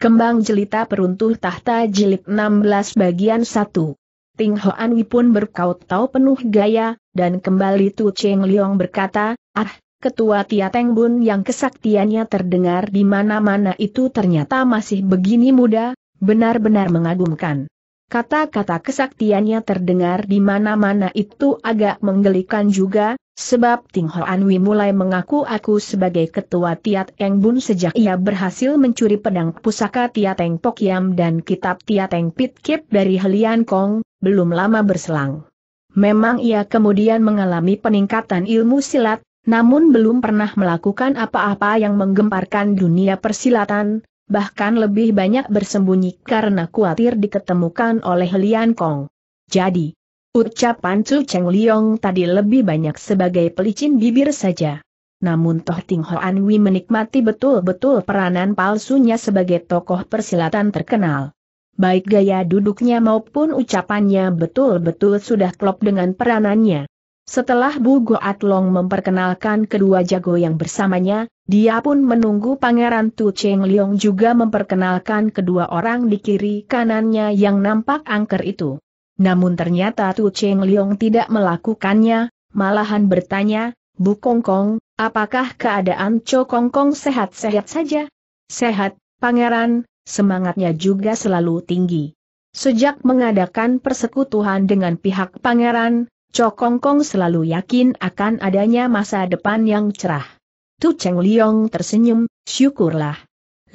Kembang Jelita Peruntuh Tahta Jilid 16 Bagian 1 Ting Hoan Wi pun berkaut tau penuh gaya, dan kembali Tu Cheng Liong berkata, Ah, Ketua Tia Teng Bun yang kesaktiannya terdengar di mana-mana itu ternyata masih begini muda, benar-benar mengagumkan. Kata-kata kesaktiannya terdengar di mana-mana itu agak menggelikan juga, Sebab Ting Hoan Anwi mulai mengaku aku sebagai ketua Tiat Eng Bun sejak ia berhasil mencuri pedang pusaka Tiat Eng Pok Yam dan kitab Tiat Eng Pit Kip dari Helian Kong, belum lama berselang. Memang ia kemudian mengalami peningkatan ilmu silat, namun belum pernah melakukan apa-apa yang menggemparkan dunia persilatan, bahkan lebih banyak bersembunyi karena khawatir diketemukan oleh Helian Kong. Jadi, Ucapan Chu Cheng Liong tadi lebih banyak sebagai pelicin bibir saja. Namun Toh Ting Hoan Wi menikmati betul-betul peranan palsunya sebagai tokoh persilatan terkenal. Baik gaya duduknya maupun ucapannya betul-betul sudah klop dengan peranannya. Setelah Bu Goat Long memperkenalkan kedua jago yang bersamanya, dia pun menunggu Pangeran Tu Cheng Liong juga memperkenalkan kedua orang di kiri kanannya yang nampak angker itu. Namun ternyata Tu Cheng Liong tidak melakukannya, malahan bertanya, Bu kong kong apakah keadaan Cho kong sehat-sehat saja? Sehat, pangeran, semangatnya juga selalu tinggi. Sejak mengadakan persekutuan dengan pihak pangeran, Cho Kong Kong selalu yakin akan adanya masa depan yang cerah. Tu Cheng Liong tersenyum, syukurlah.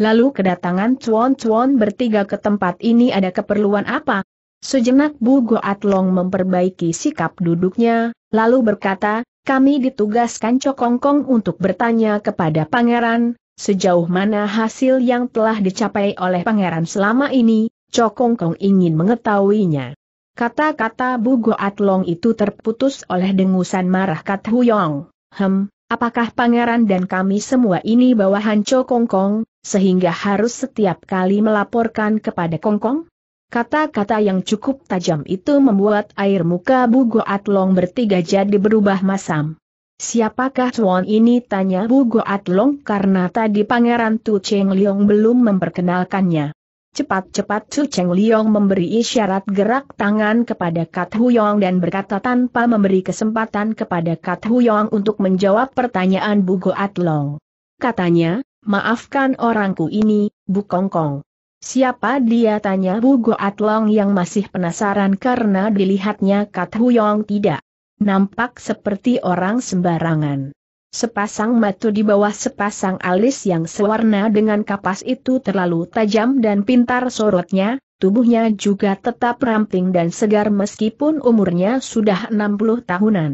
Lalu kedatangan Chuan Chuan bertiga ke tempat ini ada keperluan apa? Sejenak Bu Goat Long memperbaiki sikap duduknya, lalu berkata, kami ditugaskan Cokongkong untuk bertanya kepada Pangeran, sejauh mana hasil yang telah dicapai oleh Pangeran selama ini, Cokongkong ingin mengetahuinya. Kata-kata Bu Goat Long itu terputus oleh dengusan marah Kat Huyong. Hem, apakah pangeran dan kami semua ini bawahan Cokongkong, sehingga harus setiap kali melaporkan kepada Kongkong? Kata-kata yang cukup tajam itu membuat air muka Bu Goatlong bertiga jadi berubah masam. Siapakah Tuan ini tanya Bu Goatlong karena tadi Pangeran Tu Cheng Liong belum memperkenalkannya. Cepat-cepat Tu Cheng Liong memberi isyarat gerak tangan kepada Kat Huyong dan berkata tanpa memberi kesempatan kepada Kat Huyong untuk menjawab pertanyaan Bu Goatlong. Katanya, maafkan orangku ini, Bu Kongkong. Siapa dia tanya Bu Goatlong yang masih penasaran karena dilihatnya Kat Huyong tidak. Nampak seperti orang sembarangan. Sepasang mata di bawah sepasang alis yang sewarna dengan kapas itu terlalu tajam dan pintar sorotnya, tubuhnya juga tetap ramping dan segar meskipun umurnya sudah 60 tahunan.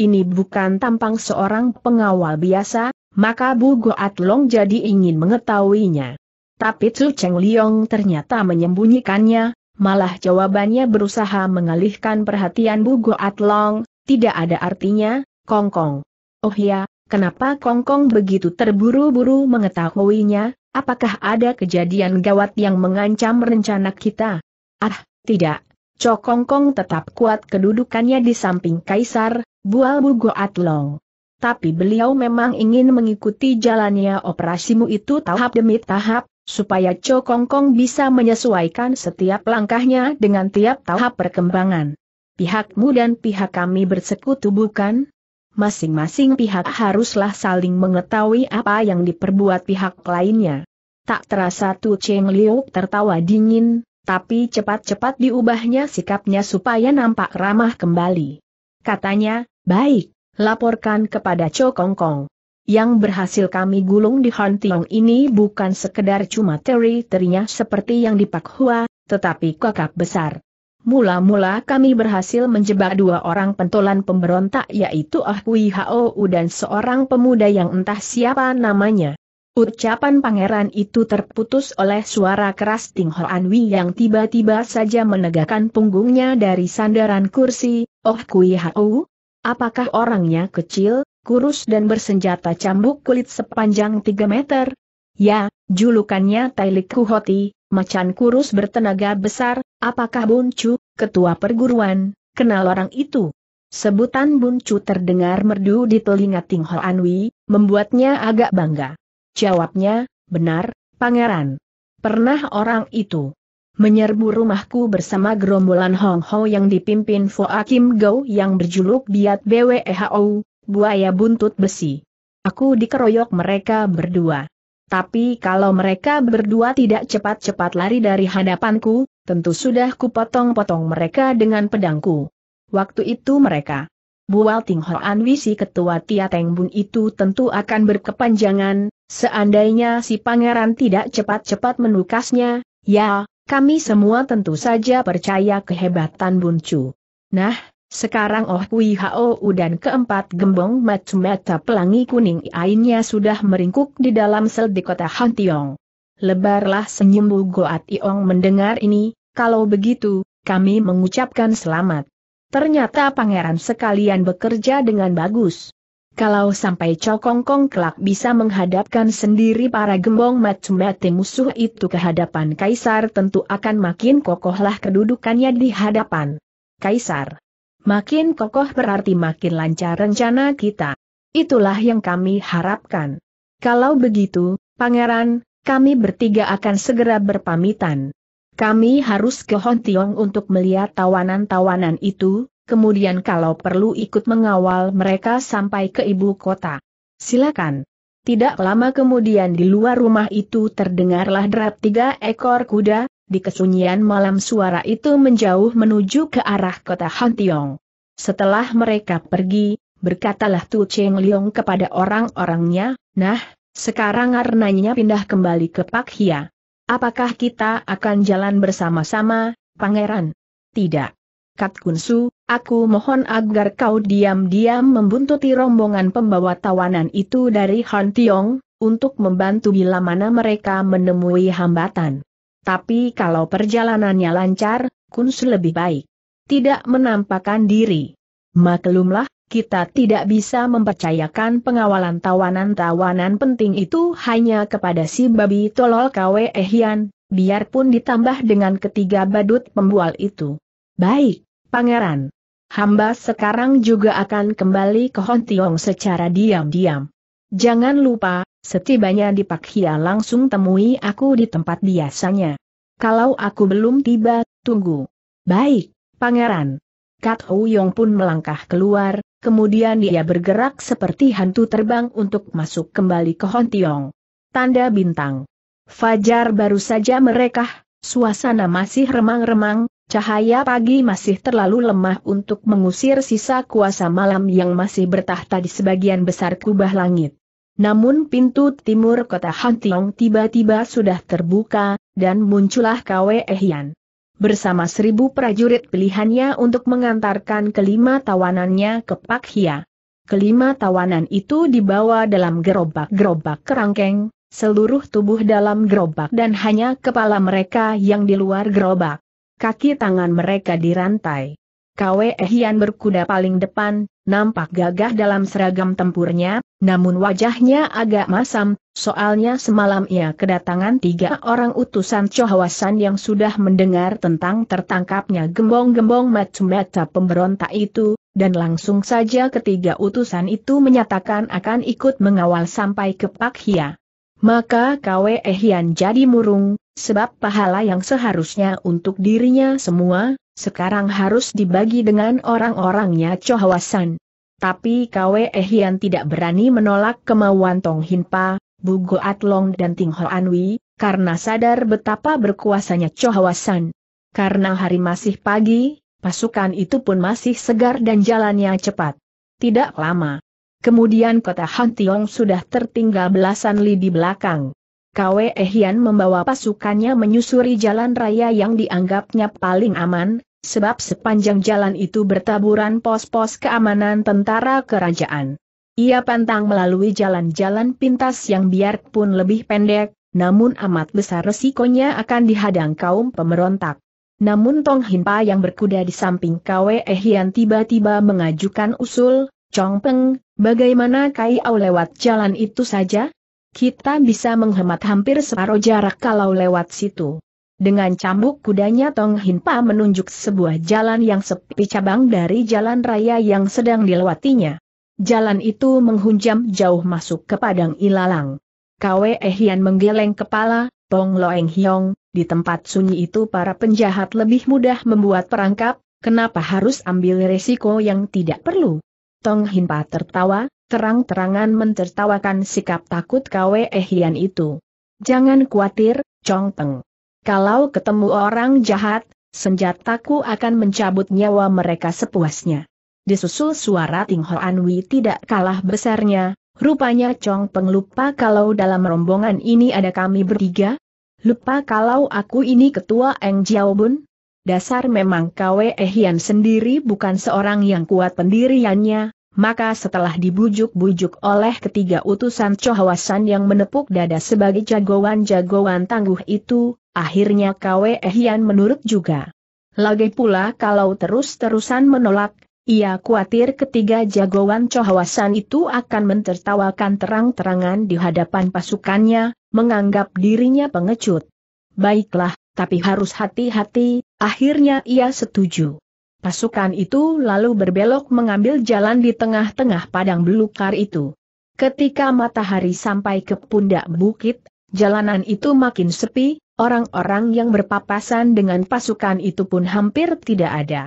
Ini bukan tampang seorang pengawal biasa, maka Bu Goatlong jadi ingin mengetahuinya. Tapi Tzu Cheng Liong ternyata menyembunyikannya, malah jawabannya berusaha mengalihkan perhatian Bu Goat Long, tidak ada artinya, Kong Kong. Oh ya, kenapa Kong Kong begitu terburu-buru mengetahuinya, apakah ada kejadian gawat yang mengancam rencana kita? Ah, tidak. Kong Kong tetap kuat kedudukannya di samping Kaisar, Bual Bugo Atlong. Tapi beliau memang ingin mengikuti jalannya operasimu itu tahap demi tahap, supaya Cho Kong Kong bisa menyesuaikan setiap langkahnya dengan tiap tahap perkembangan. Pihakmu dan pihak kami bersekutu bukan? Masing-masing pihak haruslah saling mengetahui apa yang diperbuat pihak lainnya. Tak terasa Tu Cheng Liu tertawa dingin, tapi cepat-cepat diubahnya sikapnya supaya nampak ramah kembali. Katanya, baik, laporkan kepada Cho Kong Kong yang berhasil kami gulung di Hantiong ini bukan sekedar cuma teri-terinya seperti yang di Pak Hua, tetapi kakap besar. Mula-mula kami berhasil menjebak dua orang pentolan pemberontak yaitu Ah Kui Hao dan seorang pemuda yang entah siapa namanya. Ucapan pangeran itu terputus oleh suara keras Ting An Wi yang tiba-tiba saja menegakkan punggungnya dari sandaran kursi, Oh Kui Hao? Apakah orangnya kecil, kurus dan bersenjata cambuk kulit sepanjang 3 meter. Ya, julukannya Tailik Kuhoti, macan kurus bertenaga besar, apakah Buncu, ketua perguruan, kenal orang itu? Sebutan Buncu terdengar merdu di telinga Ting Ho Anwi, membuatnya agak bangga. Jawabnya, benar, pangeran. Pernah orang itu menyerbu rumahku bersama gerombolan Hong Ho yang dipimpin Fo Akim Go yang berjuluk Biat BWEHO, buaya buntut besi. Aku dikeroyok mereka berdua. Tapi kalau mereka berdua tidak cepat-cepat lari dari hadapanku, tentu sudah kupotong-potong mereka dengan pedangku. Waktu itu mereka. Bual Ting Hoan Wisi ketua Tia Teng Bun itu tentu akan berkepanjangan, seandainya si pangeran tidak cepat-cepat menukasnya, ya, kami semua tentu saja percaya kehebatan Bun Chu. Nah, sekarang Oh Kui Hao dan keempat gembong macam mata pelangi kuning lainnya sudah meringkuk di dalam sel di kota Hantiong. Lebarlah senyum Goat Iong mendengar ini, kalau begitu, kami mengucapkan selamat. Ternyata pangeran sekalian bekerja dengan bagus. Kalau sampai Cokong Kong kelak bisa menghadapkan sendiri para gembong macam mata musuh itu ke hadapan Kaisar tentu akan makin kokohlah kedudukannya di hadapan Kaisar. Makin kokoh berarti makin lancar rencana kita. Itulah yang kami harapkan. Kalau begitu, Pangeran, kami bertiga akan segera berpamitan. Kami harus ke Tiong untuk melihat tawanan-tawanan itu, kemudian kalau perlu ikut mengawal mereka sampai ke ibu kota. Silakan. Tidak lama kemudian di luar rumah itu terdengarlah derap tiga ekor kuda, di kesunyian malam suara itu menjauh menuju ke arah kota Hantiong. Setelah mereka pergi, berkatalah Tu Cheng Liong kepada orang-orangnya, nah, sekarang arnanya pindah kembali ke Pak Hia. Apakah kita akan jalan bersama-sama, pangeran? Tidak. Kat Kunsu, aku mohon agar kau diam-diam membuntuti rombongan pembawa tawanan itu dari Hantiong, untuk membantu bila mana mereka menemui hambatan. Tapi kalau perjalanannya lancar, kuns lebih baik. Tidak menampakkan diri. Maklumlah, kita tidak bisa mempercayakan pengawalan tawanan-tawanan penting itu hanya kepada si babi tolol kawe Ehian, biarpun ditambah dengan ketiga badut pembual itu. Baik, pangeran. Hamba sekarang juga akan kembali ke Hontiong secara diam-diam. Jangan lupa, setibanya di Pakhia langsung temui aku di tempat biasanya. Kalau aku belum tiba, tunggu. Baik, pangeran. Kat Yong pun melangkah keluar, kemudian dia bergerak seperti hantu terbang untuk masuk kembali ke Hontiong. Tanda bintang. Fajar baru saja merekah, suasana masih remang-remang, Cahaya pagi masih terlalu lemah untuk mengusir sisa kuasa malam yang masih bertahta di sebagian besar kubah langit. Namun pintu timur kota Hantiong tiba-tiba sudah terbuka, dan muncullah Kwe Ehian. Bersama seribu prajurit pilihannya untuk mengantarkan kelima tawanannya ke Pak Hia. Kelima tawanan itu dibawa dalam gerobak-gerobak kerangkeng, seluruh tubuh dalam gerobak dan hanya kepala mereka yang di luar gerobak. Kaki tangan mereka dirantai. Kwe Ehian berkuda paling depan, nampak gagah dalam seragam tempurnya, namun wajahnya agak masam, soalnya semalam ia kedatangan tiga orang utusan cohwasan yang sudah mendengar tentang tertangkapnya gembong-gembong macam-macam pemberontak itu, dan langsung saja ketiga utusan itu menyatakan akan ikut mengawal sampai ke Pak Hia. Maka Kwe Hian jadi murung, sebab pahala yang seharusnya untuk dirinya semua, sekarang harus dibagi dengan orang-orangnya Chohwasan. Tapi Kwe eh Hian tidak berani menolak kemauan Tong Hinpa, Goat Long dan Ting Hoanwi, karena sadar betapa berkuasanya Chohwasan. Karena hari masih pagi, pasukan itu pun masih segar dan jalannya cepat. Tidak lama. Kemudian kota Hantiong sudah tertinggal belasan li di belakang. Kwe Hian membawa pasukannya menyusuri jalan raya yang dianggapnya paling aman, sebab sepanjang jalan itu bertaburan pos-pos keamanan tentara kerajaan. Ia pantang melalui jalan-jalan pintas yang biarpun lebih pendek, namun amat besar resikonya akan dihadang kaum pemberontak. Namun Tong Hinpa yang berkuda di samping Kwe Hian tiba-tiba mengajukan usul, Chong Peng, bagaimana Kai Au lewat jalan itu saja? Kita bisa menghemat hampir separuh jarak kalau lewat situ. Dengan cambuk kudanya Tong Hinpa menunjuk sebuah jalan yang sepi cabang dari jalan raya yang sedang dilewatinya. Jalan itu menghunjam jauh masuk ke padang ilalang. Kwe eh Hian menggeleng kepala, Tong Loeng Hiong, di tempat sunyi itu para penjahat lebih mudah membuat perangkap, kenapa harus ambil resiko yang tidak perlu? Tong Hinpa tertawa, terang-terangan mentertawakan sikap takut Kwe Hian itu. Jangan khawatir, Chong Peng. Kalau ketemu orang jahat, senjataku akan mencabut nyawa mereka sepuasnya. Disusul suara Ting Ho Wei tidak kalah besarnya, rupanya Chong Peng lupa kalau dalam rombongan ini ada kami bertiga. Lupa kalau aku ini ketua Eng Jiaobun? Dasar memang Kwe Hian sendiri bukan seorang yang kuat pendiriannya, maka setelah dibujuk-bujuk oleh ketiga utusan Cohawasan yang menepuk dada sebagai jagoan-jagoan tangguh itu, akhirnya Kwe Ehian menurut juga. Lagi pula kalau terus-terusan menolak, ia khawatir ketiga jagoan Cohawasan itu akan mentertawakan terang-terangan di hadapan pasukannya, menganggap dirinya pengecut. Baiklah, tapi harus hati-hati, akhirnya ia setuju. Pasukan itu lalu berbelok mengambil jalan di tengah-tengah padang belukar itu. Ketika matahari sampai ke pundak bukit, jalanan itu makin sepi, orang-orang yang berpapasan dengan pasukan itu pun hampir tidak ada.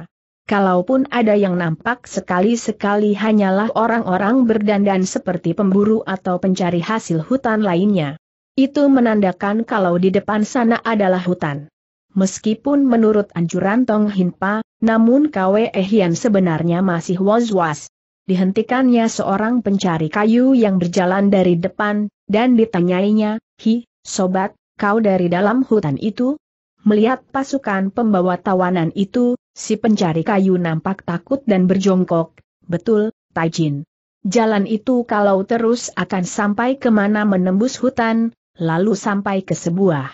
Kalaupun ada yang nampak sekali-sekali hanyalah orang-orang berdandan seperti pemburu atau pencari hasil hutan lainnya. Itu menandakan kalau di depan sana adalah hutan. Meskipun menurut anjuran Tong Hinpa, namun Kwe Ehian sebenarnya masih was-was. Dihentikannya seorang pencari kayu yang berjalan dari depan, dan ditanyainya, Hi, sobat, kau dari dalam hutan itu? Melihat pasukan pembawa tawanan itu, si pencari kayu nampak takut dan berjongkok. Betul, Taijin. Jalan itu kalau terus akan sampai kemana menembus hutan, lalu sampai ke sebuah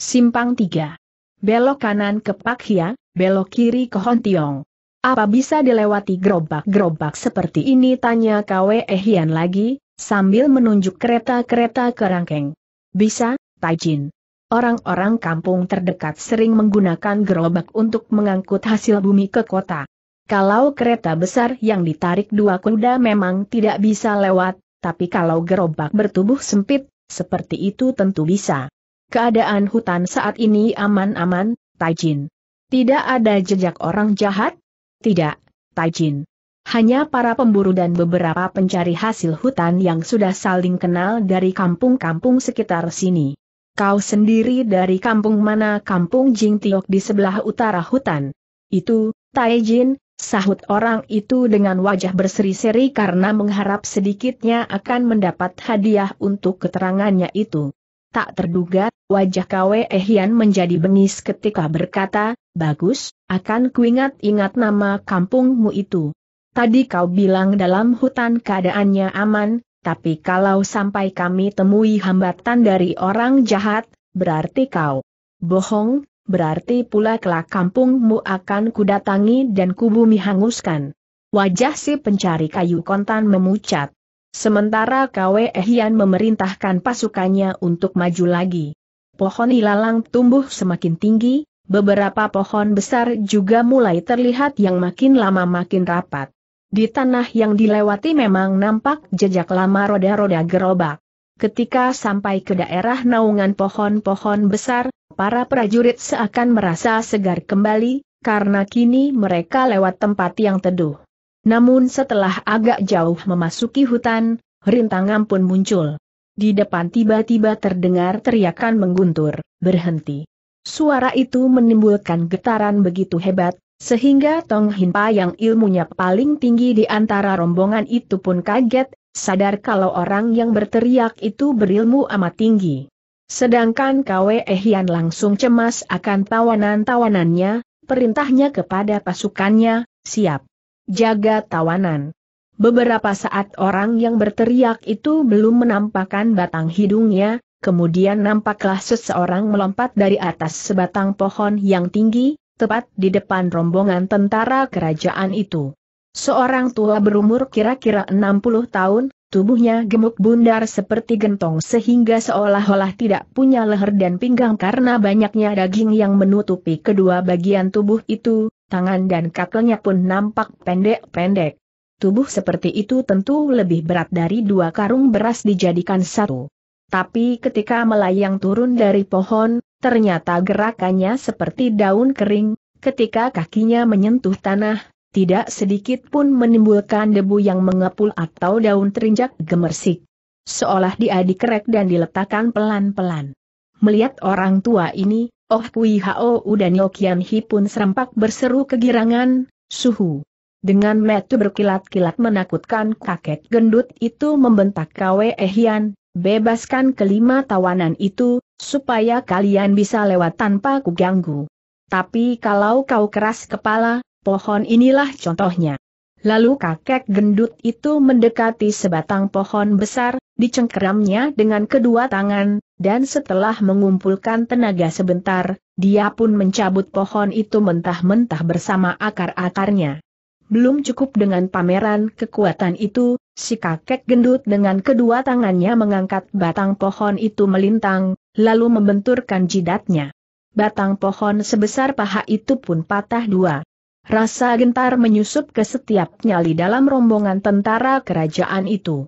simpang tiga belok kanan ke Pak Hia, belok kiri ke Hon Tiong. Apa bisa dilewati gerobak-gerobak seperti ini tanya Kwe Hian lagi, sambil menunjuk kereta-kereta ke Rangkeng. Bisa, Jin. Orang-orang kampung terdekat sering menggunakan gerobak untuk mengangkut hasil bumi ke kota. Kalau kereta besar yang ditarik dua kuda memang tidak bisa lewat, tapi kalau gerobak bertubuh sempit, seperti itu tentu bisa. Keadaan hutan saat ini aman-aman, Taijin. Tidak ada jejak orang jahat? Tidak, Taijin. Hanya para pemburu dan beberapa pencari hasil hutan yang sudah saling kenal dari kampung-kampung sekitar sini. Kau sendiri dari kampung mana kampung Jingtiok di sebelah utara hutan? Itu, Taijin, sahut orang itu dengan wajah berseri-seri karena mengharap sedikitnya akan mendapat hadiah untuk keterangannya itu. Tak terduga, wajah Kwe Ehian menjadi bengis ketika berkata, Bagus, akan kuingat-ingat nama kampungmu itu. Tadi kau bilang dalam hutan keadaannya aman, tapi kalau sampai kami temui hambatan dari orang jahat, berarti kau bohong, berarti pula kelak kampungmu akan kudatangi dan kubumi hanguskan. Wajah si pencari kayu kontan memucat. Sementara Kwe Hian memerintahkan pasukannya untuk maju lagi. Pohon ilalang tumbuh semakin tinggi, beberapa pohon besar juga mulai terlihat yang makin lama makin rapat. Di tanah yang dilewati memang nampak jejak lama roda-roda gerobak. Ketika sampai ke daerah naungan pohon-pohon besar, para prajurit seakan merasa segar kembali, karena kini mereka lewat tempat yang teduh. Namun setelah agak jauh memasuki hutan, rintangan pun muncul. Di depan tiba-tiba terdengar teriakan mengguntur, berhenti. Suara itu menimbulkan getaran begitu hebat, sehingga Tong Hinpa yang ilmunya paling tinggi di antara rombongan itu pun kaget, sadar kalau orang yang berteriak itu berilmu amat tinggi. Sedangkan Kwe Ehian langsung cemas akan tawanan-tawanannya, perintahnya kepada pasukannya, siap. Jaga tawanan. Beberapa saat orang yang berteriak itu belum menampakkan batang hidungnya, kemudian nampaklah seseorang melompat dari atas sebatang pohon yang tinggi, tepat di depan rombongan tentara kerajaan itu. Seorang tua berumur kira-kira 60 tahun, tubuhnya gemuk bundar seperti gentong sehingga seolah-olah tidak punya leher dan pinggang karena banyaknya daging yang menutupi kedua bagian tubuh itu, tangan dan kakinya pun nampak pendek-pendek. Tubuh seperti itu tentu lebih berat dari dua karung beras dijadikan satu. Tapi ketika melayang turun dari pohon, ternyata gerakannya seperti daun kering, ketika kakinya menyentuh tanah, tidak sedikit pun menimbulkan debu yang mengepul atau daun terinjak gemersik. Seolah dia dikerek dan diletakkan pelan-pelan. Melihat orang tua ini, Oh Kui Hao dan Yo Hi pun serempak berseru kegirangan, suhu. Dengan metu berkilat-kilat menakutkan kakek gendut itu membentak Kwe Ehian, bebaskan kelima tawanan itu, supaya kalian bisa lewat tanpa kuganggu. Tapi kalau kau keras kepala, pohon inilah contohnya. Lalu kakek gendut itu mendekati sebatang pohon besar, dicengkeramnya dengan kedua tangan, dan setelah mengumpulkan tenaga sebentar, dia pun mencabut pohon itu mentah-mentah bersama akar-akarnya. Belum cukup dengan pameran kekuatan itu, si kakek gendut dengan kedua tangannya mengangkat batang pohon itu melintang, lalu membenturkan jidatnya. Batang pohon sebesar paha itu pun patah dua. Rasa gentar menyusup ke setiap nyali dalam rombongan tentara kerajaan itu.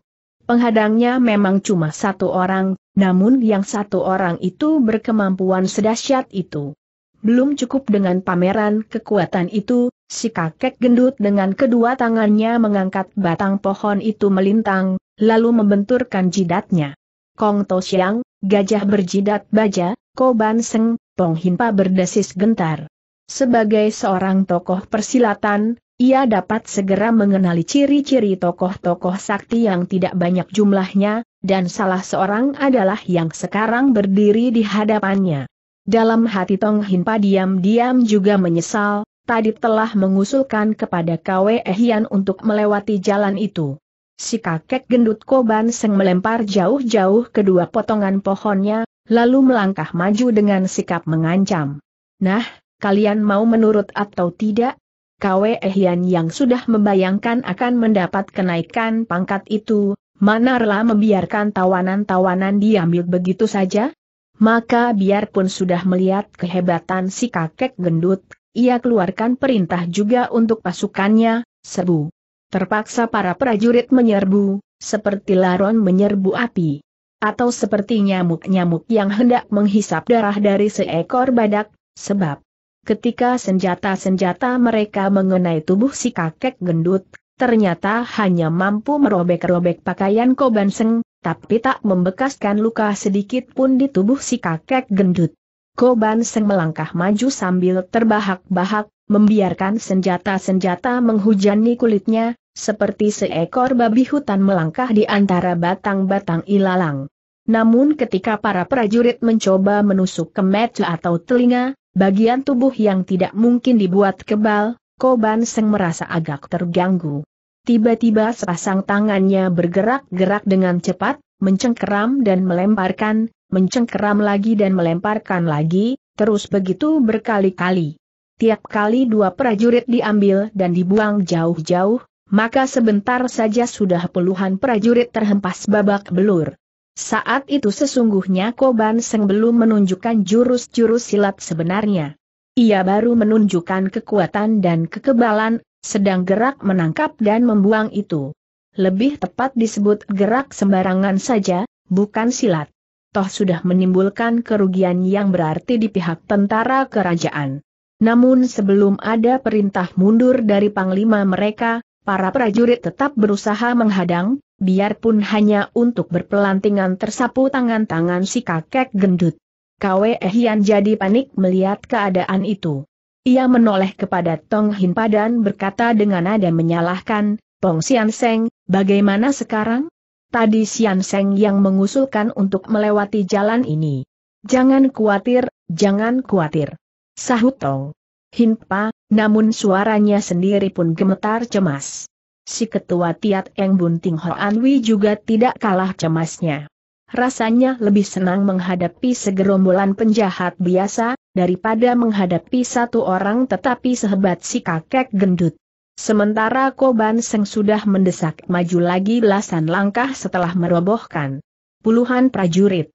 Penghadangnya memang cuma satu orang, namun yang satu orang itu berkemampuan sedahsyat itu. Belum cukup dengan pameran kekuatan itu, si kakek gendut dengan kedua tangannya mengangkat batang pohon itu melintang, lalu membenturkan jidatnya. Kong To gajah berjidat baja, Koban Seng, Pong Hinpa berdesis gentar. Sebagai seorang tokoh persilatan, ia dapat segera mengenali ciri-ciri tokoh-tokoh sakti yang tidak banyak jumlahnya, dan salah seorang adalah yang sekarang berdiri di hadapannya. Dalam hati Tong Hinpa diam-diam juga menyesal, tadi telah mengusulkan kepada Kwe Hian untuk melewati jalan itu. Si kakek gendut Koban Seng melempar jauh-jauh kedua potongan pohonnya, lalu melangkah maju dengan sikap mengancam. Nah, kalian mau menurut atau tidak? Kwe Ehian yang sudah membayangkan akan mendapat kenaikan pangkat itu, mana rela membiarkan tawanan-tawanan diambil begitu saja? Maka biarpun sudah melihat kehebatan si kakek gendut, ia keluarkan perintah juga untuk pasukannya, serbu. Terpaksa para prajurit menyerbu, seperti laron menyerbu api. Atau seperti nyamuk-nyamuk yang hendak menghisap darah dari seekor badak, sebab Ketika senjata-senjata mereka mengenai tubuh si kakek gendut, ternyata hanya mampu merobek-robek pakaian Kobanseng, tapi tak membekaskan luka sedikit pun di tubuh si kakek gendut. Kobanseng melangkah maju sambil terbahak-bahak, membiarkan senjata-senjata menghujani kulitnya, seperti seekor babi hutan melangkah di antara batang-batang ilalang. Namun ketika para prajurit mencoba menusuk ke kemet atau telinga, bagian tubuh yang tidak mungkin dibuat kebal, Koban Seng merasa agak terganggu. Tiba-tiba sepasang tangannya bergerak-gerak dengan cepat, mencengkeram dan melemparkan, mencengkeram lagi dan melemparkan lagi, terus begitu berkali-kali. Tiap kali dua prajurit diambil dan dibuang jauh-jauh, maka sebentar saja sudah puluhan prajurit terhempas babak belur. Saat itu sesungguhnya Koban Seng belum menunjukkan jurus-jurus silat sebenarnya. Ia baru menunjukkan kekuatan dan kekebalan, sedang gerak menangkap dan membuang itu. Lebih tepat disebut gerak sembarangan saja, bukan silat. Toh sudah menimbulkan kerugian yang berarti di pihak tentara kerajaan. Namun sebelum ada perintah mundur dari panglima mereka, para prajurit tetap berusaha menghadang, biarpun hanya untuk berpelantingan tersapu tangan-tangan si kakek gendut. Kwe Hian jadi panik melihat keadaan itu. Ia menoleh kepada Tong Hin Padan berkata dengan nada menyalahkan, Tong Sian Seng, bagaimana sekarang? Tadi Sian Seng yang mengusulkan untuk melewati jalan ini. Jangan khawatir, jangan khawatir. Sahut Tong. Hinpa, namun suaranya sendiri pun gemetar cemas. Si ketua Tiat Eng Bunting Hoan Wi juga tidak kalah cemasnya. Rasanya lebih senang menghadapi segerombolan penjahat biasa, daripada menghadapi satu orang tetapi sehebat si kakek gendut. Sementara Koban Seng sudah mendesak maju lagi belasan langkah setelah merobohkan puluhan prajurit.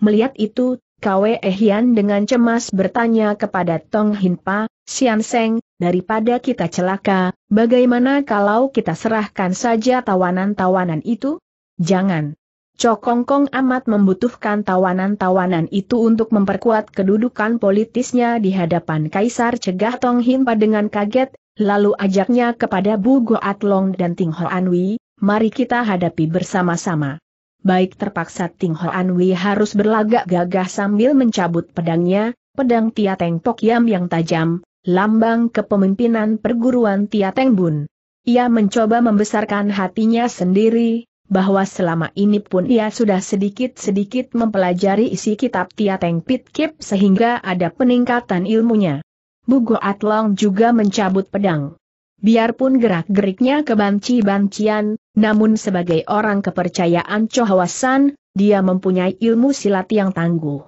Melihat itu, Kwe Hian dengan cemas bertanya kepada Tong Hinpa, Sian Seng, daripada kita celaka, bagaimana kalau kita serahkan saja tawanan-tawanan itu? Jangan. Cokongkong amat membutuhkan tawanan-tawanan itu untuk memperkuat kedudukan politisnya di hadapan Kaisar cegah Tong Hinpa dengan kaget, lalu ajaknya kepada Bu Long dan Ting Ho Anwi, mari kita hadapi bersama-sama baik terpaksa Ting Ho Anwi harus berlagak gagah sambil mencabut pedangnya, pedang Tia Teng Pok Yam yang tajam, lambang kepemimpinan perguruan Tia Teng Bun. Ia mencoba membesarkan hatinya sendiri, bahwa selama ini pun ia sudah sedikit-sedikit mempelajari isi kitab Tia Pit Kip sehingga ada peningkatan ilmunya. Bugo Atlong juga mencabut pedang. Biarpun gerak-geriknya kebanci-bancian, namun sebagai orang kepercayaan Chohwasan, dia mempunyai ilmu silat yang tangguh.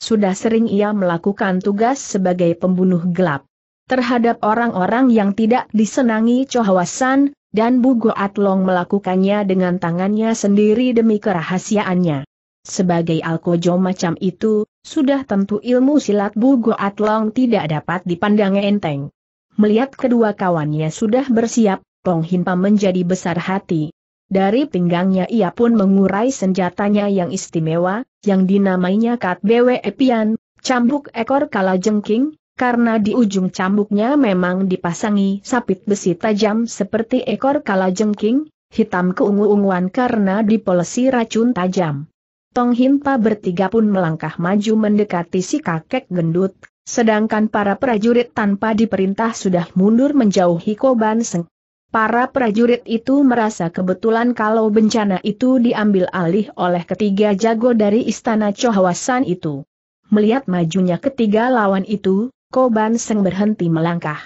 Sudah sering ia melakukan tugas sebagai pembunuh gelap. Terhadap orang-orang yang tidak disenangi Chohwasan, dan Bugo Atlong melakukannya dengan tangannya sendiri demi kerahasiaannya. Sebagai alkojo macam itu, sudah tentu ilmu silat Bugo Atlong tidak dapat dipandang enteng. Melihat kedua kawannya sudah bersiap, Tong Himpa menjadi besar hati. Dari pinggangnya ia pun mengurai senjatanya yang istimewa, yang dinamainya Kat Bwe Epian, cambuk ekor kala jengking, karena di ujung cambuknya memang dipasangi sapit besi tajam seperti ekor kala jengking, hitam keungu-unguan karena dipolesi racun tajam. Tong Himpa bertiga pun melangkah maju mendekati si kakek gendut, Sedangkan para prajurit tanpa diperintah sudah mundur menjauhi Koban Para prajurit itu merasa kebetulan kalau bencana itu diambil alih oleh ketiga jago dari istana Chohwasan itu. Melihat majunya ketiga lawan itu, Koban Seng berhenti melangkah.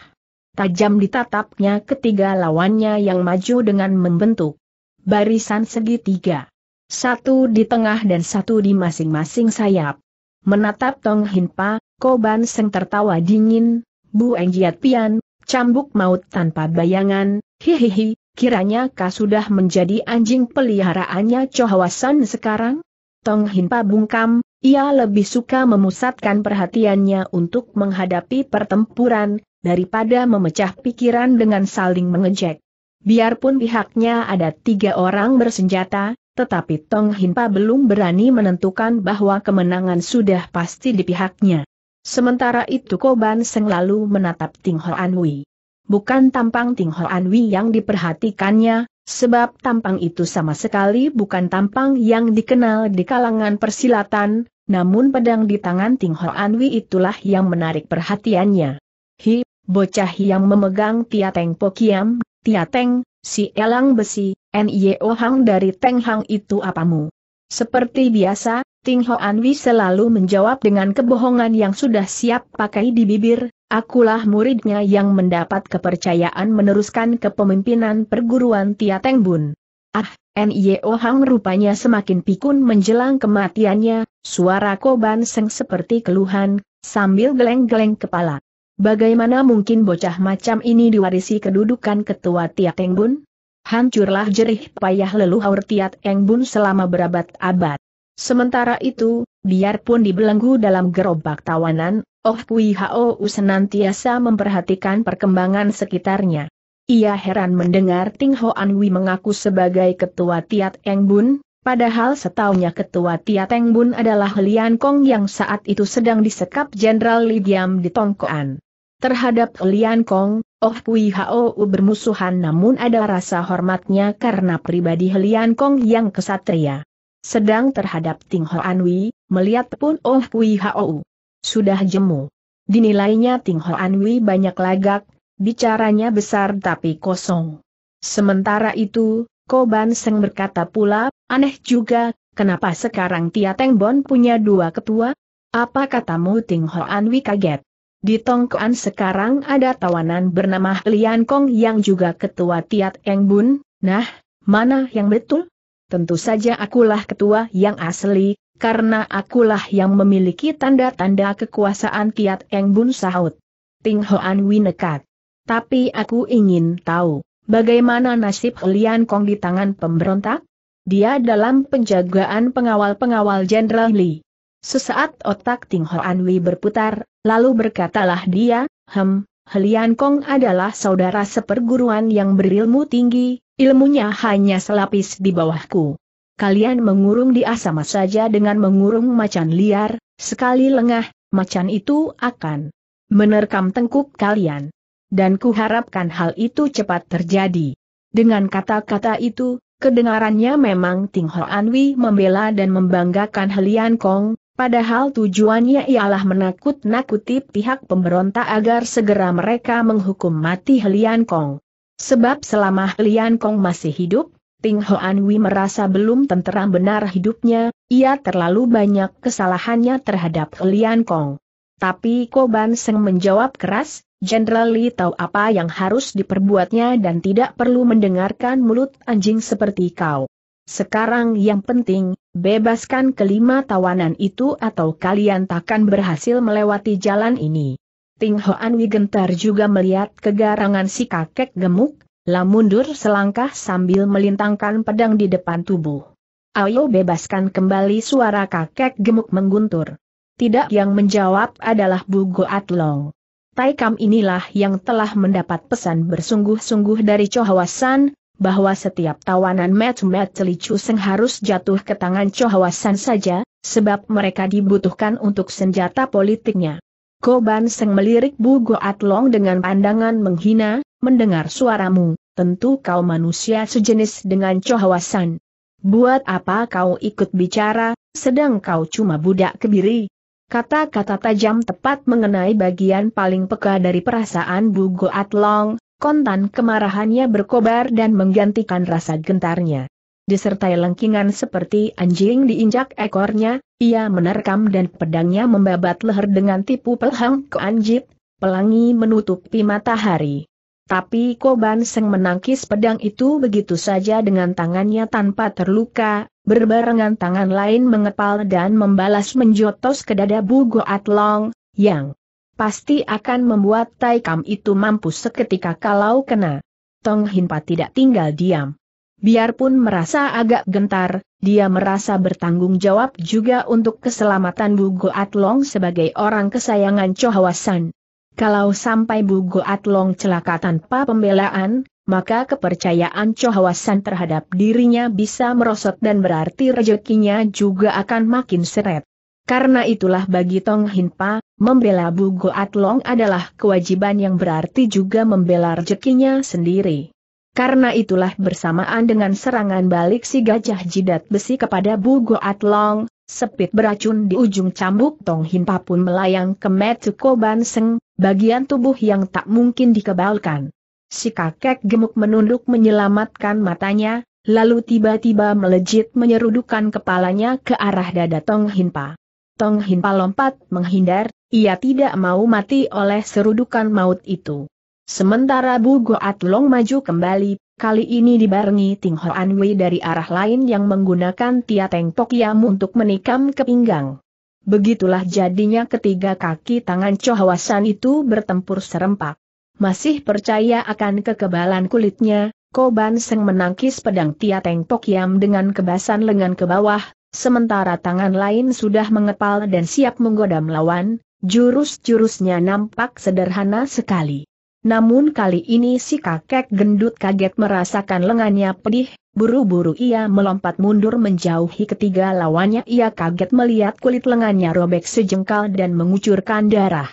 Tajam ditatapnya ketiga lawannya yang maju dengan membentuk barisan segitiga. Satu di tengah dan satu di masing-masing sayap. Menatap Tong Hinpa, Koban Seng tertawa dingin, Bu Enggiat Pian, cambuk maut tanpa bayangan, hihihi, kiranya kau sudah menjadi anjing peliharaannya Chohawasan sekarang? Tong Hinpa bungkam, ia lebih suka memusatkan perhatiannya untuk menghadapi pertempuran, daripada memecah pikiran dengan saling mengejek. Biarpun pihaknya ada tiga orang bersenjata, tetapi Tong Hinpa belum berani menentukan bahwa kemenangan sudah pasti di pihaknya. Sementara itu Koban Seng lalu menatap Ting Ho Anwi. Bukan tampang Ting Ho Anwi yang diperhatikannya, sebab tampang itu sama sekali bukan tampang yang dikenal di kalangan persilatan, namun pedang di tangan Ting Ho Anwi itulah yang menarik perhatiannya. Hi, bocah yang memegang Tiateng Pokiam, Tiateng, si elang besi, N.Y.O. Hang dari Teng Hang itu apamu? Seperti biasa, Ting Ho Anwi selalu menjawab dengan kebohongan yang sudah siap pakai di bibir, akulah muridnya yang mendapat kepercayaan meneruskan kepemimpinan perguruan Tia Teng Bun. Ah, N.I.O. Hang rupanya semakin pikun menjelang kematiannya, suara Koban Seng seperti keluhan, sambil geleng-geleng kepala. Bagaimana mungkin bocah macam ini diwarisi kedudukan ketua Tia Teng Bun? Hancurlah jerih payah leluhur Tia Teng Bun selama berabad-abad. Sementara itu, biarpun dibelenggu dalam gerobak tawanan, Oh Kui Hao senantiasa memperhatikan perkembangan sekitarnya. Ia heran mendengar Ting Ho Anwi mengaku sebagai ketua Tiat Eng Bun, padahal setaunya ketua Tiat Eng Bun adalah Lian Kong yang saat itu sedang disekap Jenderal Li Diam di Tongkoan. Terhadap Lian Kong, Oh Kui Hao bermusuhan namun ada rasa hormatnya karena pribadi Lian Kong yang kesatria. Sedang terhadap Ting Ho Anwi, melihat pun Oh Kui Hou. Sudah jemu. Dinilainya Ting Ho Anwi banyak lagak, bicaranya besar tapi kosong. Sementara itu, Koban Seng berkata pula, aneh juga, kenapa sekarang Tia Teng Bon punya dua ketua? Apa katamu Ting Ho Anwi kaget? Di Tongkoan sekarang ada tawanan bernama Lian Kong yang juga ketua Tiat Eng Bun, nah, mana yang betul? tentu saja akulah ketua yang asli, karena akulah yang memiliki tanda-tanda kekuasaan Kiat Eng Bun sahut. Ting Hoan Wi nekat. Tapi aku ingin tahu, bagaimana nasib Lian Kong di tangan pemberontak? Dia dalam penjagaan pengawal-pengawal Jenderal Li. Sesaat otak Ting Hoan Wi berputar, lalu berkatalah dia, hem, Helian Kong adalah saudara seperguruan yang berilmu tinggi, ilmunya hanya selapis di bawahku. Kalian mengurung di sama saja dengan mengurung macan liar, sekali lengah, macan itu akan menerkam tengkuk kalian. Dan kuharapkan hal itu cepat terjadi. Dengan kata-kata itu, kedengarannya memang Ting Ho Anwi membela dan membanggakan Helian Kong, Padahal tujuannya ialah menakut-nakuti pihak pemberontak agar segera mereka menghukum mati Helian Kong. Sebab selama Helian Kong masih hidup, Ting Hoan Anwi merasa belum tenteram benar hidupnya, ia terlalu banyak kesalahannya terhadap Helian Kong. Tapi Koban Seng menjawab keras, Jenderal Li tahu apa yang harus diperbuatnya dan tidak perlu mendengarkan mulut anjing seperti kau. Sekarang yang penting, bebaskan kelima tawanan itu atau kalian takkan berhasil melewati jalan ini. Ting Hoan Wigentar gentar juga melihat kegarangan si kakek gemuk, la mundur selangkah sambil melintangkan pedang di depan tubuh. Ayo bebaskan kembali suara kakek gemuk mengguntur. Tidak yang menjawab adalah Bu Goat Long. Tai inilah yang telah mendapat pesan bersungguh-sungguh dari Chohawasan, bahwa setiap tawanan match-match celicu Seng harus jatuh ke tangan Chohawasan saja, sebab mereka dibutuhkan untuk senjata politiknya. Koban Seng melirik Bu Goat Long dengan pandangan menghina, mendengar suaramu, tentu kau manusia sejenis dengan Chohawasan. Buat apa kau ikut bicara, sedang kau cuma budak kebiri? Kata-kata tajam tepat mengenai bagian paling peka dari perasaan Bu Goat Long, kontan kemarahannya berkobar dan menggantikan rasa gentarnya. Disertai lengkingan seperti anjing diinjak ekornya, ia menerkam dan pedangnya membabat leher dengan tipu pelhang ke anjit, pelangi menutupi matahari. Tapi Koban Seng menangkis pedang itu begitu saja dengan tangannya tanpa terluka, berbarengan tangan lain mengepal dan membalas menjotos ke dada Bu atlong yang pasti akan membuat Taikam itu mampus seketika kalau kena. Tong Hinpa tidak tinggal diam. Biarpun merasa agak gentar, dia merasa bertanggung jawab juga untuk keselamatan Bu Goat Long sebagai orang kesayangan Chohawasan. Kalau sampai Bu Goat Long celaka tanpa pembelaan, maka kepercayaan Chohawasan terhadap dirinya bisa merosot dan berarti rezekinya juga akan makin seret. Karena itulah bagi Tong Hinpa, membela Bu Goat Long adalah kewajiban yang berarti juga membela rezekinya sendiri. Karena itulah bersamaan dengan serangan balik si gajah jidat besi kepada Bu Goat Long, Sepit beracun di ujung cambuk Tong Hinpa pun melayang ke Koban Seng, bagian tubuh yang tak mungkin dikebalkan. Si kakek gemuk menunduk menyelamatkan matanya, lalu tiba-tiba melejit menyerudukan kepalanya ke arah dada Tong Hinpa. Tong Hinpa lompat menghindar, ia tidak mau mati oleh serudukan maut itu. Sementara Bu Goat Long maju kembali, kali ini dibarengi Ting Hoan Wei dari arah lain yang menggunakan Tia Teng Pok Yam untuk menikam ke pinggang. Begitulah jadinya ketiga kaki tangan cohawasan itu bertempur serempak. Masih percaya akan kekebalan kulitnya, Koban Seng menangkis pedang Tia Teng Pok Yam dengan kebasan lengan ke bawah, Sementara tangan lain sudah mengepal dan siap menggoda melawan, jurus-jurusnya nampak sederhana sekali. Namun kali ini si kakek gendut kaget merasakan lengannya pedih, buru-buru ia melompat mundur menjauhi ketiga lawannya ia kaget melihat kulit lengannya robek sejengkal dan mengucurkan darah.